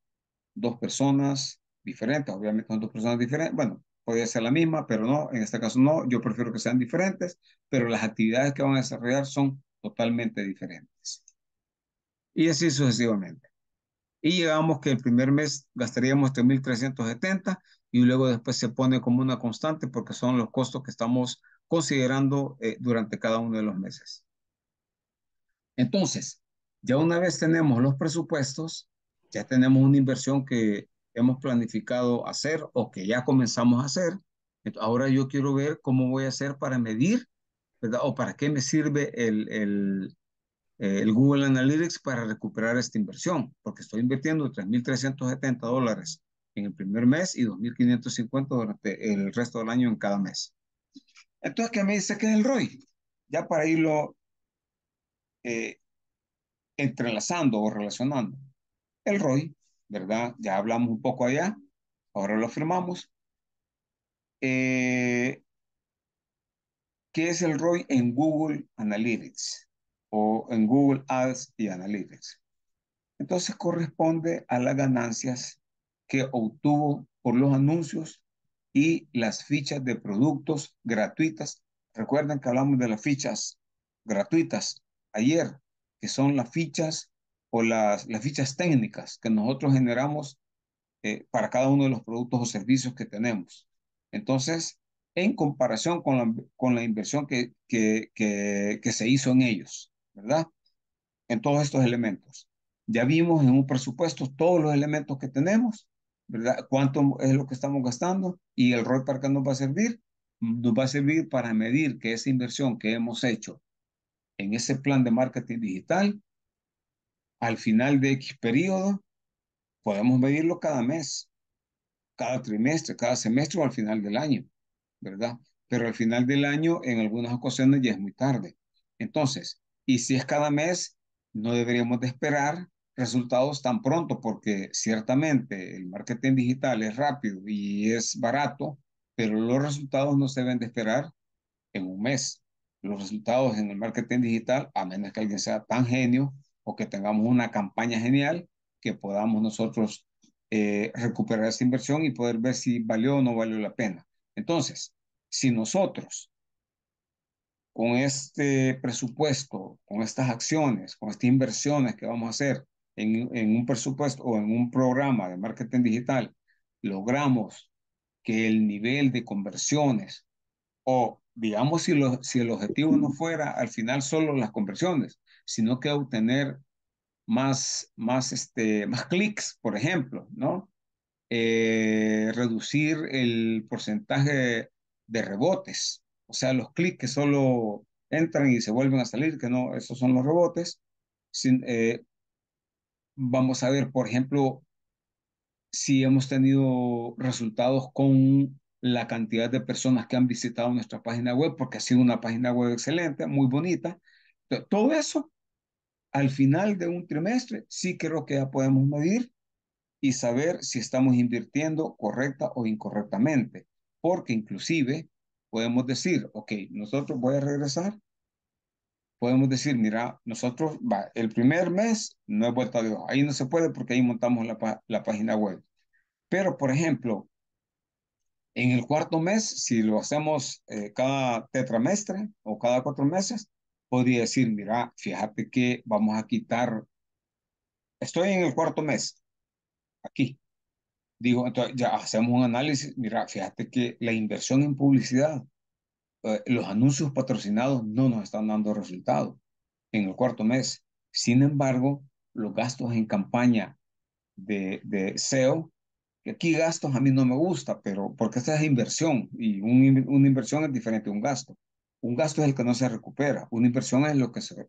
dos personas diferentes, obviamente son dos personas diferentes, bueno, podría ser la misma, pero no, en este caso no, yo prefiero que sean diferentes, pero las actividades que van a desarrollar son totalmente diferentes. Y así sucesivamente. Y llegamos que el primer mes gastaríamos 3.370 este y luego después se pone como una constante porque son los costos que estamos considerando eh, durante cada uno de los meses. Entonces, ya una vez tenemos los presupuestos, ya tenemos una inversión que hemos planificado hacer o que ya comenzamos a hacer. ahora yo quiero ver cómo voy a hacer para medir, ¿verdad? O para qué me sirve el, el, eh, el Google Analytics para recuperar esta inversión, porque estoy invirtiendo 3.370 dólares en el primer mes y 2.550 durante el resto del año en cada mes. Entonces, ¿qué me dice que es el ROI? Ya para irlo eh, entrelazando o relacionando el ROI, ¿verdad? Ya hablamos un poco allá, ahora lo firmamos. Eh, ¿Qué es el ROI en Google Analytics o en Google Ads y Analytics? Entonces corresponde a las ganancias que obtuvo por los anuncios y las fichas de productos gratuitas. Recuerden que hablamos de las fichas gratuitas ayer, que son las fichas o las, las fichas técnicas que nosotros generamos eh, para cada uno de los productos o servicios que tenemos. Entonces, en comparación con la, con la inversión que, que, que, que se hizo en ellos, ¿verdad? En todos estos elementos. Ya vimos en un presupuesto todos los elementos que tenemos, ¿verdad? ¿Cuánto es lo que estamos gastando? Y el rol para qué nos va a servir. Nos va a servir para medir que esa inversión que hemos hecho en ese plan de marketing digital al final de X periodo, podemos medirlo cada mes, cada trimestre, cada semestre o al final del año, ¿verdad? Pero al final del año, en algunas ocasiones ya es muy tarde. Entonces, y si es cada mes, no deberíamos de esperar resultados tan pronto, porque ciertamente el marketing digital es rápido y es barato, pero los resultados no se deben de esperar en un mes. Los resultados en el marketing digital, a menos que alguien sea tan genio o que tengamos una campaña genial que podamos nosotros eh, recuperar esa inversión y poder ver si valió o no valió la pena. Entonces, si nosotros con este presupuesto, con estas acciones, con estas inversiones que vamos a hacer en, un presupuesto o en un programa de marketing digital, logramos que el nivel de conversiones o digamos si, si el objetivo no fuera al final solo las conversiones, sino que obtener más, más, este, más clics, por ejemplo, ¿no? Eh, reducir el porcentaje de rebotes, o sea, los clics que solo entran y se vuelven a salir, que no, esos son los rebotes. Eh, vamos a ver, por ejemplo, si hemos tenido resultados con la cantidad de personas que han visitado nuestra página web, porque ha sido una página web excelente, muy bonita. Todo eso al final de un trimestre, sí creo que ya podemos medir y saber si estamos invirtiendo correcta o incorrectamente, porque inclusive podemos decir, ok, nosotros voy a regresar, podemos decir, mira, nosotros, va, el primer mes no he vuelto a Dios, ahí no se puede porque ahí montamos la, página web. Pero, por ejemplo, en el cuarto mes, si lo hacemos eh, cada tetramestre o cada cuatro meses, Podría decir, mira, fíjate que vamos a quitar, estoy en el cuarto mes, aquí. Digo, entonces ya hacemos un análisis, mira, fíjate que la inversión en publicidad, eh, los anuncios patrocinados no nos están dando resultado en el cuarto mes. Sin embargo, los gastos en campaña de, de SEO, que aquí gastos a mí no me gusta, pero porque esta es inversión y una inversión es diferente a un gasto un gasto es el que no se recupera, una inversión es lo que se,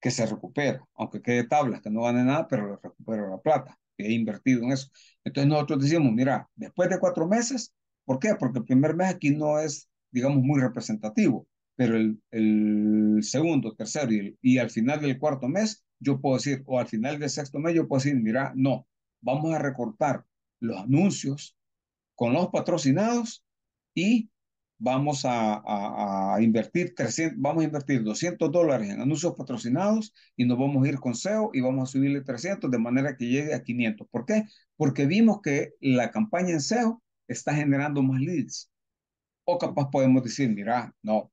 que se recupera, aunque quede tablas, que no gane nada, pero le recupero la plata, que he invertido en eso. Entonces nosotros decimos, mira, después de cuatro meses, ¿por qué? Porque el primer mes aquí no es, digamos, muy representativo, pero el, segundo, tercero y, y al final del cuarto mes, yo puedo decir, o al final del sexto mes, yo puedo decir, mira, no, vamos a recortar los anuncios con los patrocinados y vamos a, a, invertir 300, vamos a invertir 200 dólares en anuncios patrocinados y nos vamos a ir con SEO y vamos a subirle 300 de manera que llegue a 500. ¿Por qué? Porque vimos que la campaña en SEO está generando más leads. O capaz podemos decir, mira, no,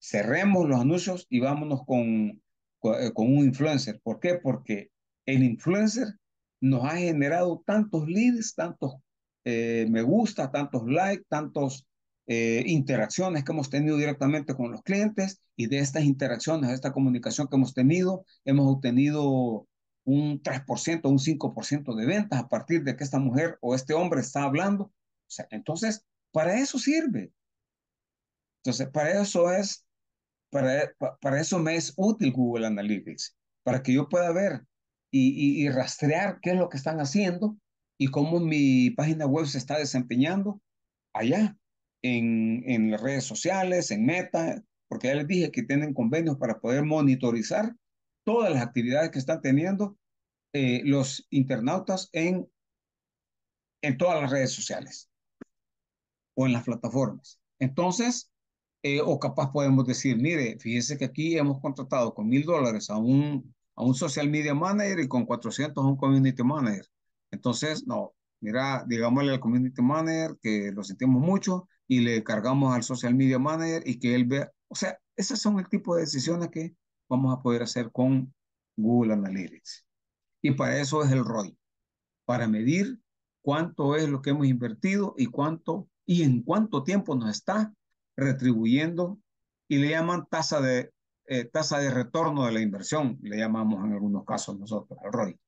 cerremos los anuncios y vámonos con, con, eh, un influencer. ¿Por qué? Porque el influencer nos ha generado tantos leads, tantos eh, me gusta, tantos likes, tantos eh, interacciones que hemos tenido directamente con los clientes y de estas interacciones, de esta comunicación que hemos tenido, hemos obtenido un 3%, un 5% de ventas a partir de que esta mujer o este hombre está hablando. O sea, entonces, para eso sirve. Entonces, para eso es, para, para eso me es útil Google Analytics, para que yo pueda ver y rastrear qué es lo que están haciendo y cómo mi página web se está desempeñando allá en, en las redes sociales, en Meta, porque ya les dije que tienen convenios para poder monitorizar todas las actividades que están teniendo eh, los internautas en, en todas las redes sociales o en las plataformas. Entonces, eh, o capaz podemos decir, mire, fíjese que aquí hemos contratado con mil dólares a un, a un social media manager y con 400 a un community manager. Entonces, no, mira, digámosle al community manager que lo sentimos mucho, y le cargamos al social media manager y que él vea. O sea, esos son el tipo de decisiones que vamos a poder hacer con Google Analytics. Y para eso es el ROI, para medir cuánto es lo que hemos invertido y cuánto y en cuánto tiempo nos está retribuyendo y le llaman tasa de eh, tasa de retorno de la inversión, le llamamos en algunos casos nosotros el ROI.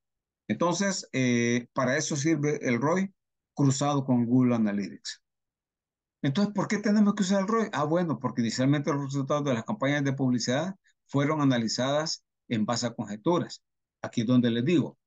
Entonces, eh, para eso sirve el ROI cruzado con Google Analytics. Entonces, ¿por qué tenemos que usar el ROI? Ah, bueno, porque inicialmente los resultados de las campañas de publicidad fueron analizadas en base a conjeturas. Aquí es donde les digo,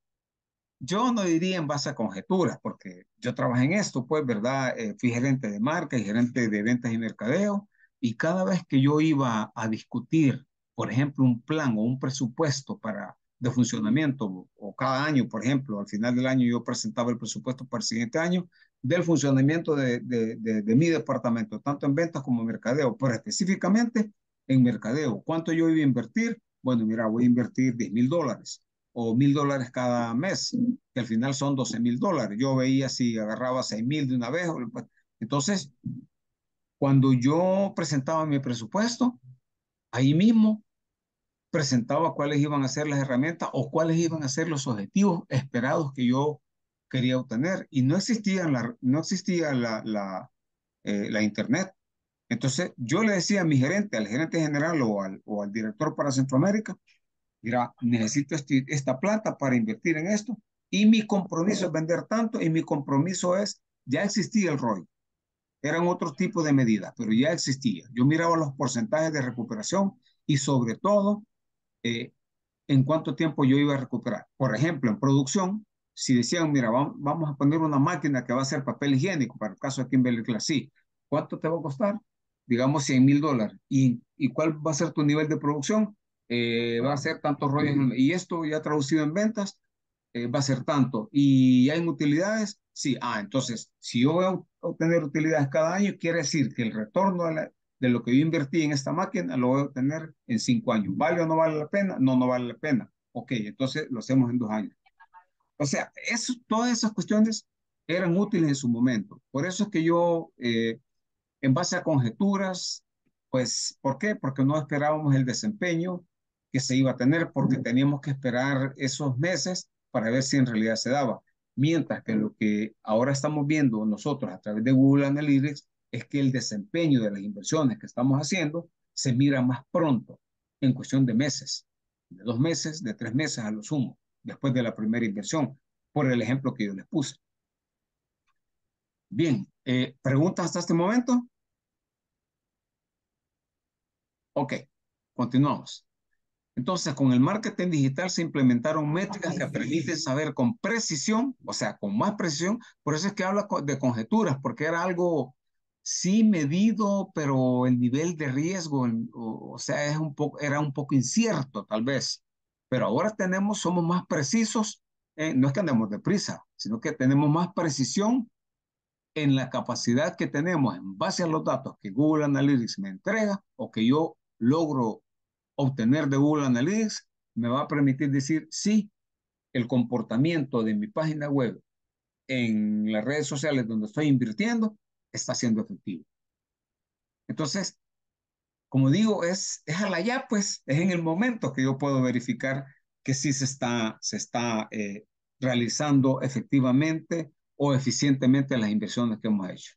yo no diría en base a conjeturas, porque yo trabajé en esto, pues, ¿verdad? Eh, fui gerente de marca y gerente de ventas y mercadeo, y cada vez que yo iba a discutir, por ejemplo, un plan o un presupuesto para de funcionamiento, o cada año, por ejemplo, al final del año yo presentaba el presupuesto para el siguiente año, del funcionamiento de, de, mi departamento, tanto en ventas como en mercadeo, pero específicamente en mercadeo. ¿Cuánto yo iba a invertir? Bueno, mira, voy a invertir 10 mil dólares o mil dólares cada mes, que al final son 12 mil dólares. Yo veía si agarraba 6 mil de una vez. Pues, entonces, cuando yo presentaba mi presupuesto, ahí mismo presentaba cuáles iban a ser las herramientas o cuáles iban a ser los objetivos esperados que yo quería obtener. Y no existía la, no existía la, eh, la, internet. Entonces yo le decía a mi gerente, al gerente general o al, o al director para Centroamérica, mira, necesito esta planta para invertir en esto y mi compromiso es vender tanto y mi compromiso es, ya existía el ROI, eran otro tipo de medidas, pero ya existía. Yo miraba los porcentajes de recuperación y sobre todo eh, en cuánto tiempo yo iba a recuperar. Por ejemplo, en producción, si decían, mira, vamos a poner una máquina que va a ser papel higiénico, para el caso aquí en sí. ¿cuánto te va a costar? Digamos 100 mil dólares. ¿Y, ¿Y, cuál va a ser tu nivel de producción? Eh, va a ser tantos rollos. Y esto ya traducido en ventas, eh, va a ser tanto. ¿Y hay utilidades? Sí. Ah, entonces, si yo voy a obtener utilidades cada año, quiere decir que el retorno de, de lo que yo invertí en esta máquina lo voy a obtener en cinco años. ¿Vale o no vale la pena? No, no vale la pena. Ok, entonces lo hacemos en dos años. O sea, todas esas cuestiones eran útiles en su momento. Por eso es que yo, eh, en base a conjeturas, pues, ¿por qué? Porque no esperábamos el desempeño que se iba a tener, porque teníamos que esperar esos meses para ver si en realidad se daba. Mientras que lo que ahora estamos viendo nosotros a través de Google Analytics es que el desempeño de las inversiones que estamos haciendo se mira más pronto, en cuestión de meses, de dos meses, de tres meses a lo sumo después de la primera inversión, por el ejemplo que yo les puse. Bien, eh, ¿preguntas hasta este momento? Ok, continuamos. Entonces, con el marketing digital se implementaron métricas que permiten saber con precisión, o sea, con más precisión, por eso es que habla de conjeturas, porque era algo sí medido, pero el nivel de riesgo, o, sea, es un poco, era un poco incierto tal vez. Pero ahora tenemos, somos más precisos, eh, no es que andemos deprisa, sino que tenemos más precisión en la capacidad que tenemos en base a los datos que Google Analytics me entrega o que yo logro obtener de Google Analytics, me va a permitir decir si el comportamiento de mi página web en las redes sociales donde estoy invirtiendo está siendo efectivo. Entonces, como digo, es, es ya, pues es en el momento que yo puedo verificar que sí se está, se está eh, realizando efectivamente o eficientemente las inversiones que hemos hecho.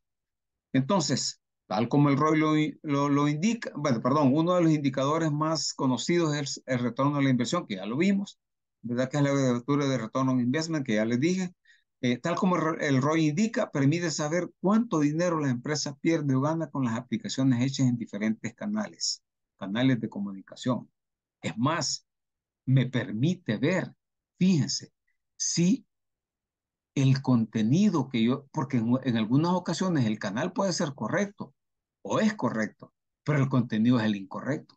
Entonces, tal como el ROI lo, indica, bueno, perdón, uno de los indicadores más conocidos es el retorno a la inversión, que ya lo vimos, ¿verdad? Que es la abertura de retorno on investment, que ya les dije, eh, tal como el ROI indica, permite saber cuánto dinero la empresa pierde o gana con las aplicaciones hechas en diferentes canales, canales de comunicación. Es más, me permite ver, fíjense, si el contenido que yo, porque en, en algunas ocasiones el canal puede ser correcto o es correcto, pero el contenido es el incorrecto.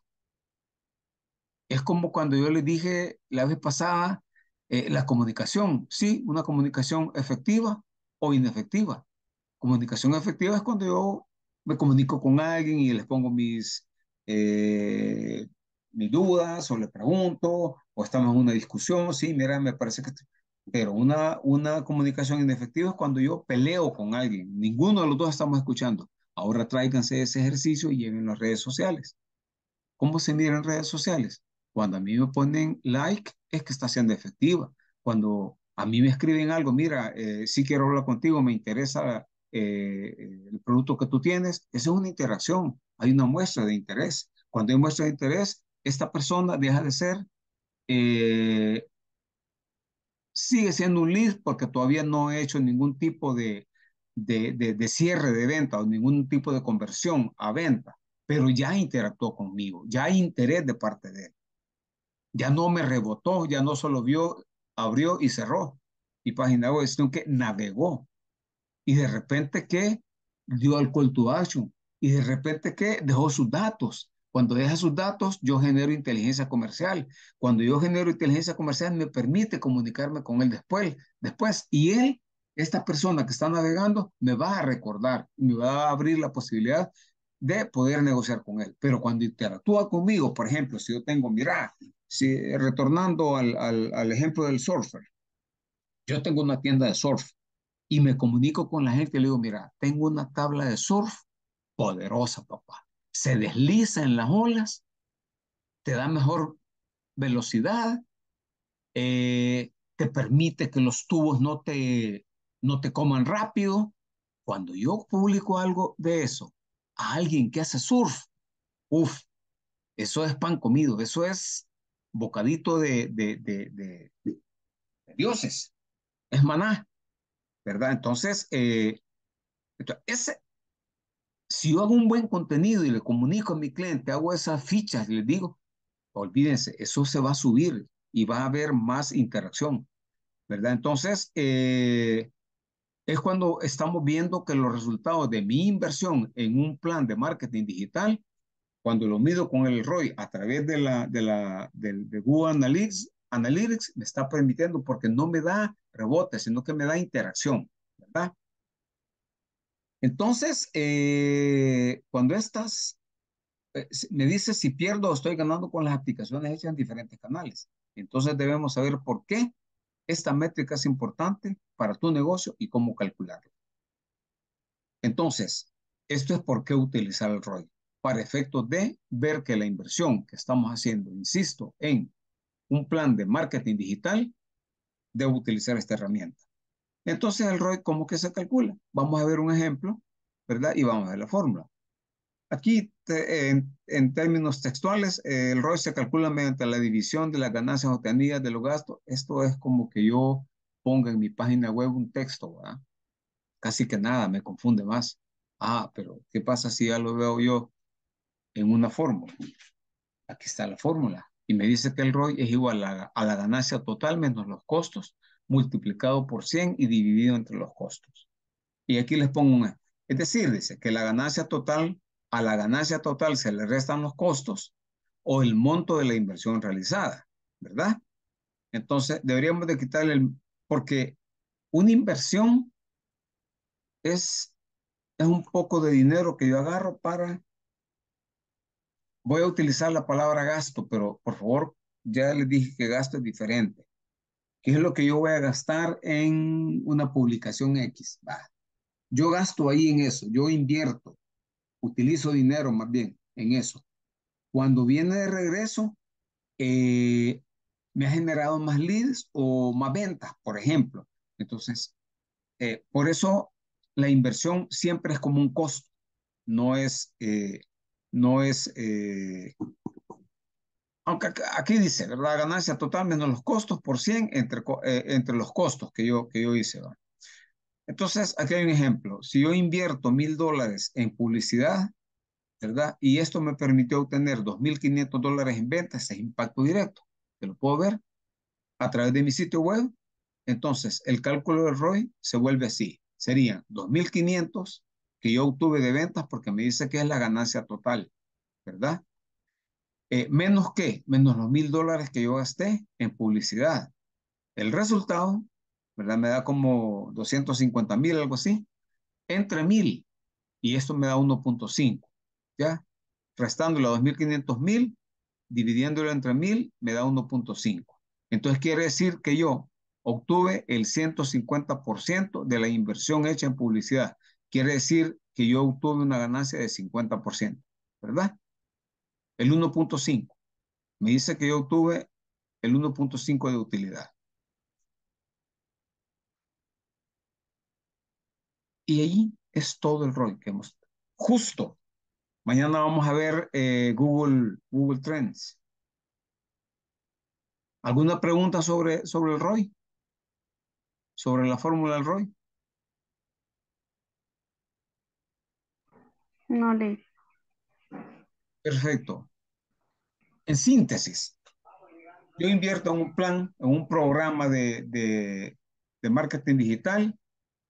Es como cuando yo les dije la vez pasada eh, la comunicación, sí, una comunicación efectiva o inefectiva. Comunicación efectiva es cuando yo me comunico con alguien y les pongo mis, eh, mis dudas o le pregunto o estamos en una discusión, sí, mira, me parece que... Pero una, una comunicación inefectiva es cuando yo peleo con alguien. Ninguno de los dos estamos escuchando. Ahora tráiganse ese ejercicio y lleven las redes sociales. ¿Cómo se mira redes sociales? Cuando a mí me ponen like, es que está siendo efectiva. Cuando a mí me escriben algo, mira, eh, sí quiero hablar contigo, me interesa eh, el producto que tú tienes, esa es una interacción, hay una muestra de interés. Cuando hay muestra de interés, esta persona deja de ser, eh, sigue siendo un lead porque todavía no he hecho ningún tipo de, de, de, de cierre de venta o ningún tipo de conversión a venta, pero ya interactuó conmigo, ya hay interés de parte de él ya no me rebotó, ya no solo vio, abrió y cerró y página web, sino que navegó. Y de repente ¿qué? dio al call to action y de repente ¿qué? dejó sus datos. Cuando deja sus datos, yo genero inteligencia comercial. Cuando yo genero inteligencia comercial, me permite comunicarme con él después. después. Y él, esta persona que está navegando, me va a recordar, me va a abrir la posibilidad de poder negociar con él. Pero cuando interactúa conmigo, por ejemplo, si yo tengo, mira, si, retornando al, al, ejemplo del surfer, yo tengo una tienda de surf y me comunico con la gente y le digo, mira, tengo una tabla de surf poderosa, papá. Se desliza en las olas, te da mejor velocidad, eh, te permite que los tubos no te, no te coman rápido. Cuando yo publico algo de eso a alguien que hace surf, uff, eso es pan comido, eso es bocadito de, dioses, es maná, ¿verdad? Eh, entonces, ese, si yo hago un buen contenido y le comunico a mi cliente, hago esas fichas y le digo, olvídense, eso se va a subir y va a haber más interacción, ¿verdad? Entonces, eh, es cuando estamos viendo que los resultados de mi inversión en un plan de marketing digital cuando lo mido con el ROI a través de, la, de, la, de, de Google Analytics, Analytics me está permitiendo porque no me da rebote, sino que me da interacción, ¿verdad? Entonces, eh, cuando estas, eh, me dice si pierdo o estoy ganando con las aplicaciones hechas en diferentes canales. Entonces debemos saber por qué esta métrica es importante para tu negocio y cómo calcularla. Entonces, esto es por qué utilizar el ROI para efectos de ver que la inversión que estamos haciendo, insisto, en un plan de marketing digital, debo utilizar esta herramienta. Entonces, el ROI, ¿cómo que se calcula? Vamos a ver un ejemplo, ¿verdad? Y vamos a ver la fórmula. Aquí, en, términos textuales, eh, el ROI se calcula mediante la división de las ganancias obtenidas de los gastos. Esto es como que yo ponga en mi página web un texto, ¿verdad? Casi que nada, me confunde más. Ah, pero ¿qué pasa si ya lo veo yo en una fórmula. Aquí está la fórmula. Y me dice que el ROI es igual a, la ganancia total menos los costos, multiplicado por 100 y dividido entre los costos. Y aquí les pongo un Es decir, dice que la ganancia total, a la ganancia total se le restan los costos o el monto de la inversión realizada, ¿verdad? Entonces, deberíamos de quitarle el, porque una inversión es, es un poco de dinero que yo agarro para voy a utilizar la palabra gasto, pero por favor, ya les dije que gasto es diferente. ¿Qué es lo que yo voy a gastar en una publicación X? Yo gasto ahí en eso, yo invierto, utilizo dinero más bien en eso. Cuando viene de regreso, eh, me ha generado más leads o más ventas, por ejemplo. Entonces, eh, por eso la inversión siempre es como un costo, no es eh, no es, eh, aunque aquí dice, la Ganancia total menos los costos por 100 entre, eh, entre los costos que yo, que yo hice. Entonces, aquí hay un ejemplo. Si yo invierto mil dólares en publicidad, ¿verdad? Y esto me permitió obtener 2.500 dólares en ventas, ese es impacto directo. Que lo puedo ver a través de mi sitio web. Entonces, el cálculo del ROI se vuelve así. Serían 2.500 que yo obtuve de ventas porque me dice que es la ganancia total, ¿verdad? Eh, menos que, menos los mil dólares que yo gasté en publicidad. El resultado, ¿verdad? Me da como 250 mil, algo así, entre mil, y esto me da 1.5, ¿ya? Restándolo a 2.500 mil, dividiéndolo entre mil, me da 1.5. Entonces quiere decir que yo obtuve el 150% de la inversión hecha en publicidad. Quiere decir que yo obtuve una ganancia de 50%, ¿verdad? El 1.5. Me dice que yo obtuve el 1.5 de utilidad. Y ahí es todo el ROI que hemos... Justo. Mañana vamos a ver eh, Google, Google Trends. ¿Alguna pregunta sobre, sobre el ROI? ¿Sobre la fórmula del ROI? No leí. Perfecto. En síntesis, yo invierto en un plan, en un programa de, marketing digital,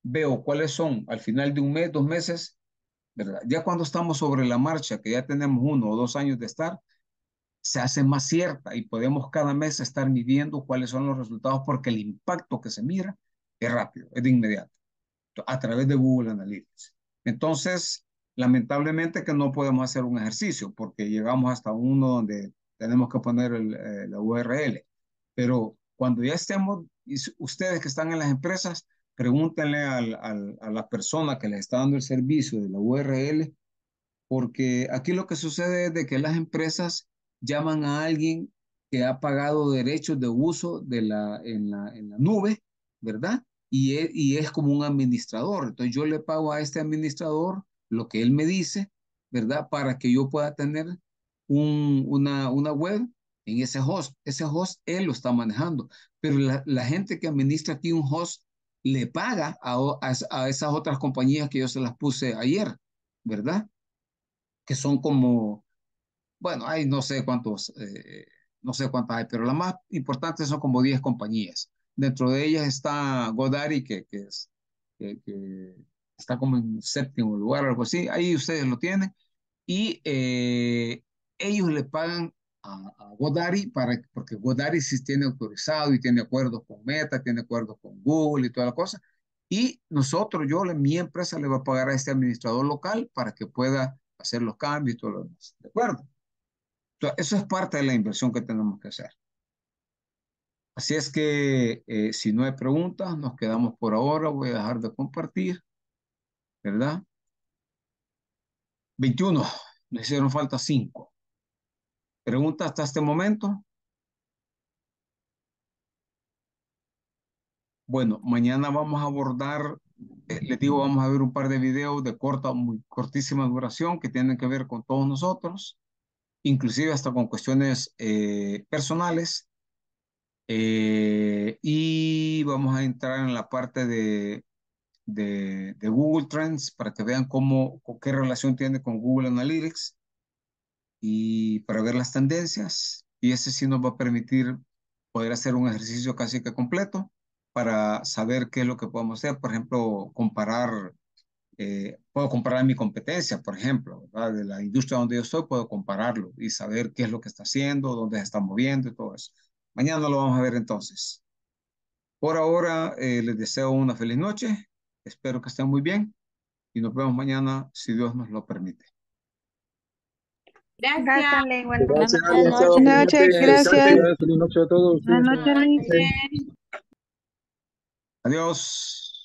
veo cuáles son al final de un mes, dos meses, ¿verdad? Ya cuando estamos sobre la marcha, que ya tenemos uno o dos años de estar, se hace más cierta y podemos cada mes estar midiendo cuáles son los resultados porque el impacto que se mira es rápido, es de inmediato, a través de Google Analytics. Entonces, Lamentablemente que no podemos hacer un ejercicio porque llegamos hasta uno donde tenemos que poner eh, la URL. Pero cuando ya estemos, ustedes que están en las empresas, pregúntenle a la persona que les está dando el servicio de la URL, porque aquí lo que sucede es de que las empresas llaman a alguien que ha pagado derechos de uso de la, en, la, nube, ¿verdad? Y e, y es como un administrador. Entonces yo le pago a este administrador lo que él me dice, ¿verdad? Para que yo pueda tener un, una, una web en ese host. Ese host él lo está manejando, pero la, la gente que administra aquí un host le paga a, a, esas otras compañías que yo se las puse ayer, ¿verdad? Que son como, bueno, hay no sé cuántos, eh, no sé cuántas hay, pero las más importantes son como 10 compañías. Dentro de ellas está Godari, que, que es, que, que está como en séptimo lugar o algo así, ahí ustedes lo tienen, y eh, ellos le pagan a, Godari, para, porque Godari sí tiene autorizado y tiene acuerdos con Meta, tiene acuerdos con Google y toda la cosa, y nosotros, yo, mi empresa le va a pagar a este administrador local para que pueda hacer los cambios y todo lo demás, ¿de acuerdo? eso es parte de la inversión que tenemos que hacer. Así es que eh, si no hay preguntas, nos quedamos por ahora. Voy a dejar de compartir. ¿verdad? 21, nos hicieron falta 5. ¿Pregunta hasta este momento? Bueno, mañana vamos a abordar, eh, les digo, vamos a ver un par de videos de corta, muy cortísima duración que tienen que ver con todos nosotros, inclusive hasta con cuestiones eh, personales. Eh, y vamos a entrar en la parte de de, Google Trends para que vean cómo, qué relación tiene con Google Analytics y para ver las tendencias. Y ese sí nos va a permitir poder hacer un ejercicio casi que completo para saber qué es lo que podemos hacer. Por ejemplo, comparar, eh, puedo comparar mi competencia, por ejemplo, de la industria donde yo estoy, puedo compararlo y saber qué es lo que está haciendo, dónde se está moviendo y todo eso. Mañana lo vamos a ver entonces. Por ahora, eh, les deseo una feliz noche Espero que estén muy bien y nos vemos mañana si Dios nos lo permite. Gracias. Buenas noches. Gracias. Buenas noches a todos. Buenas noches, Adiós.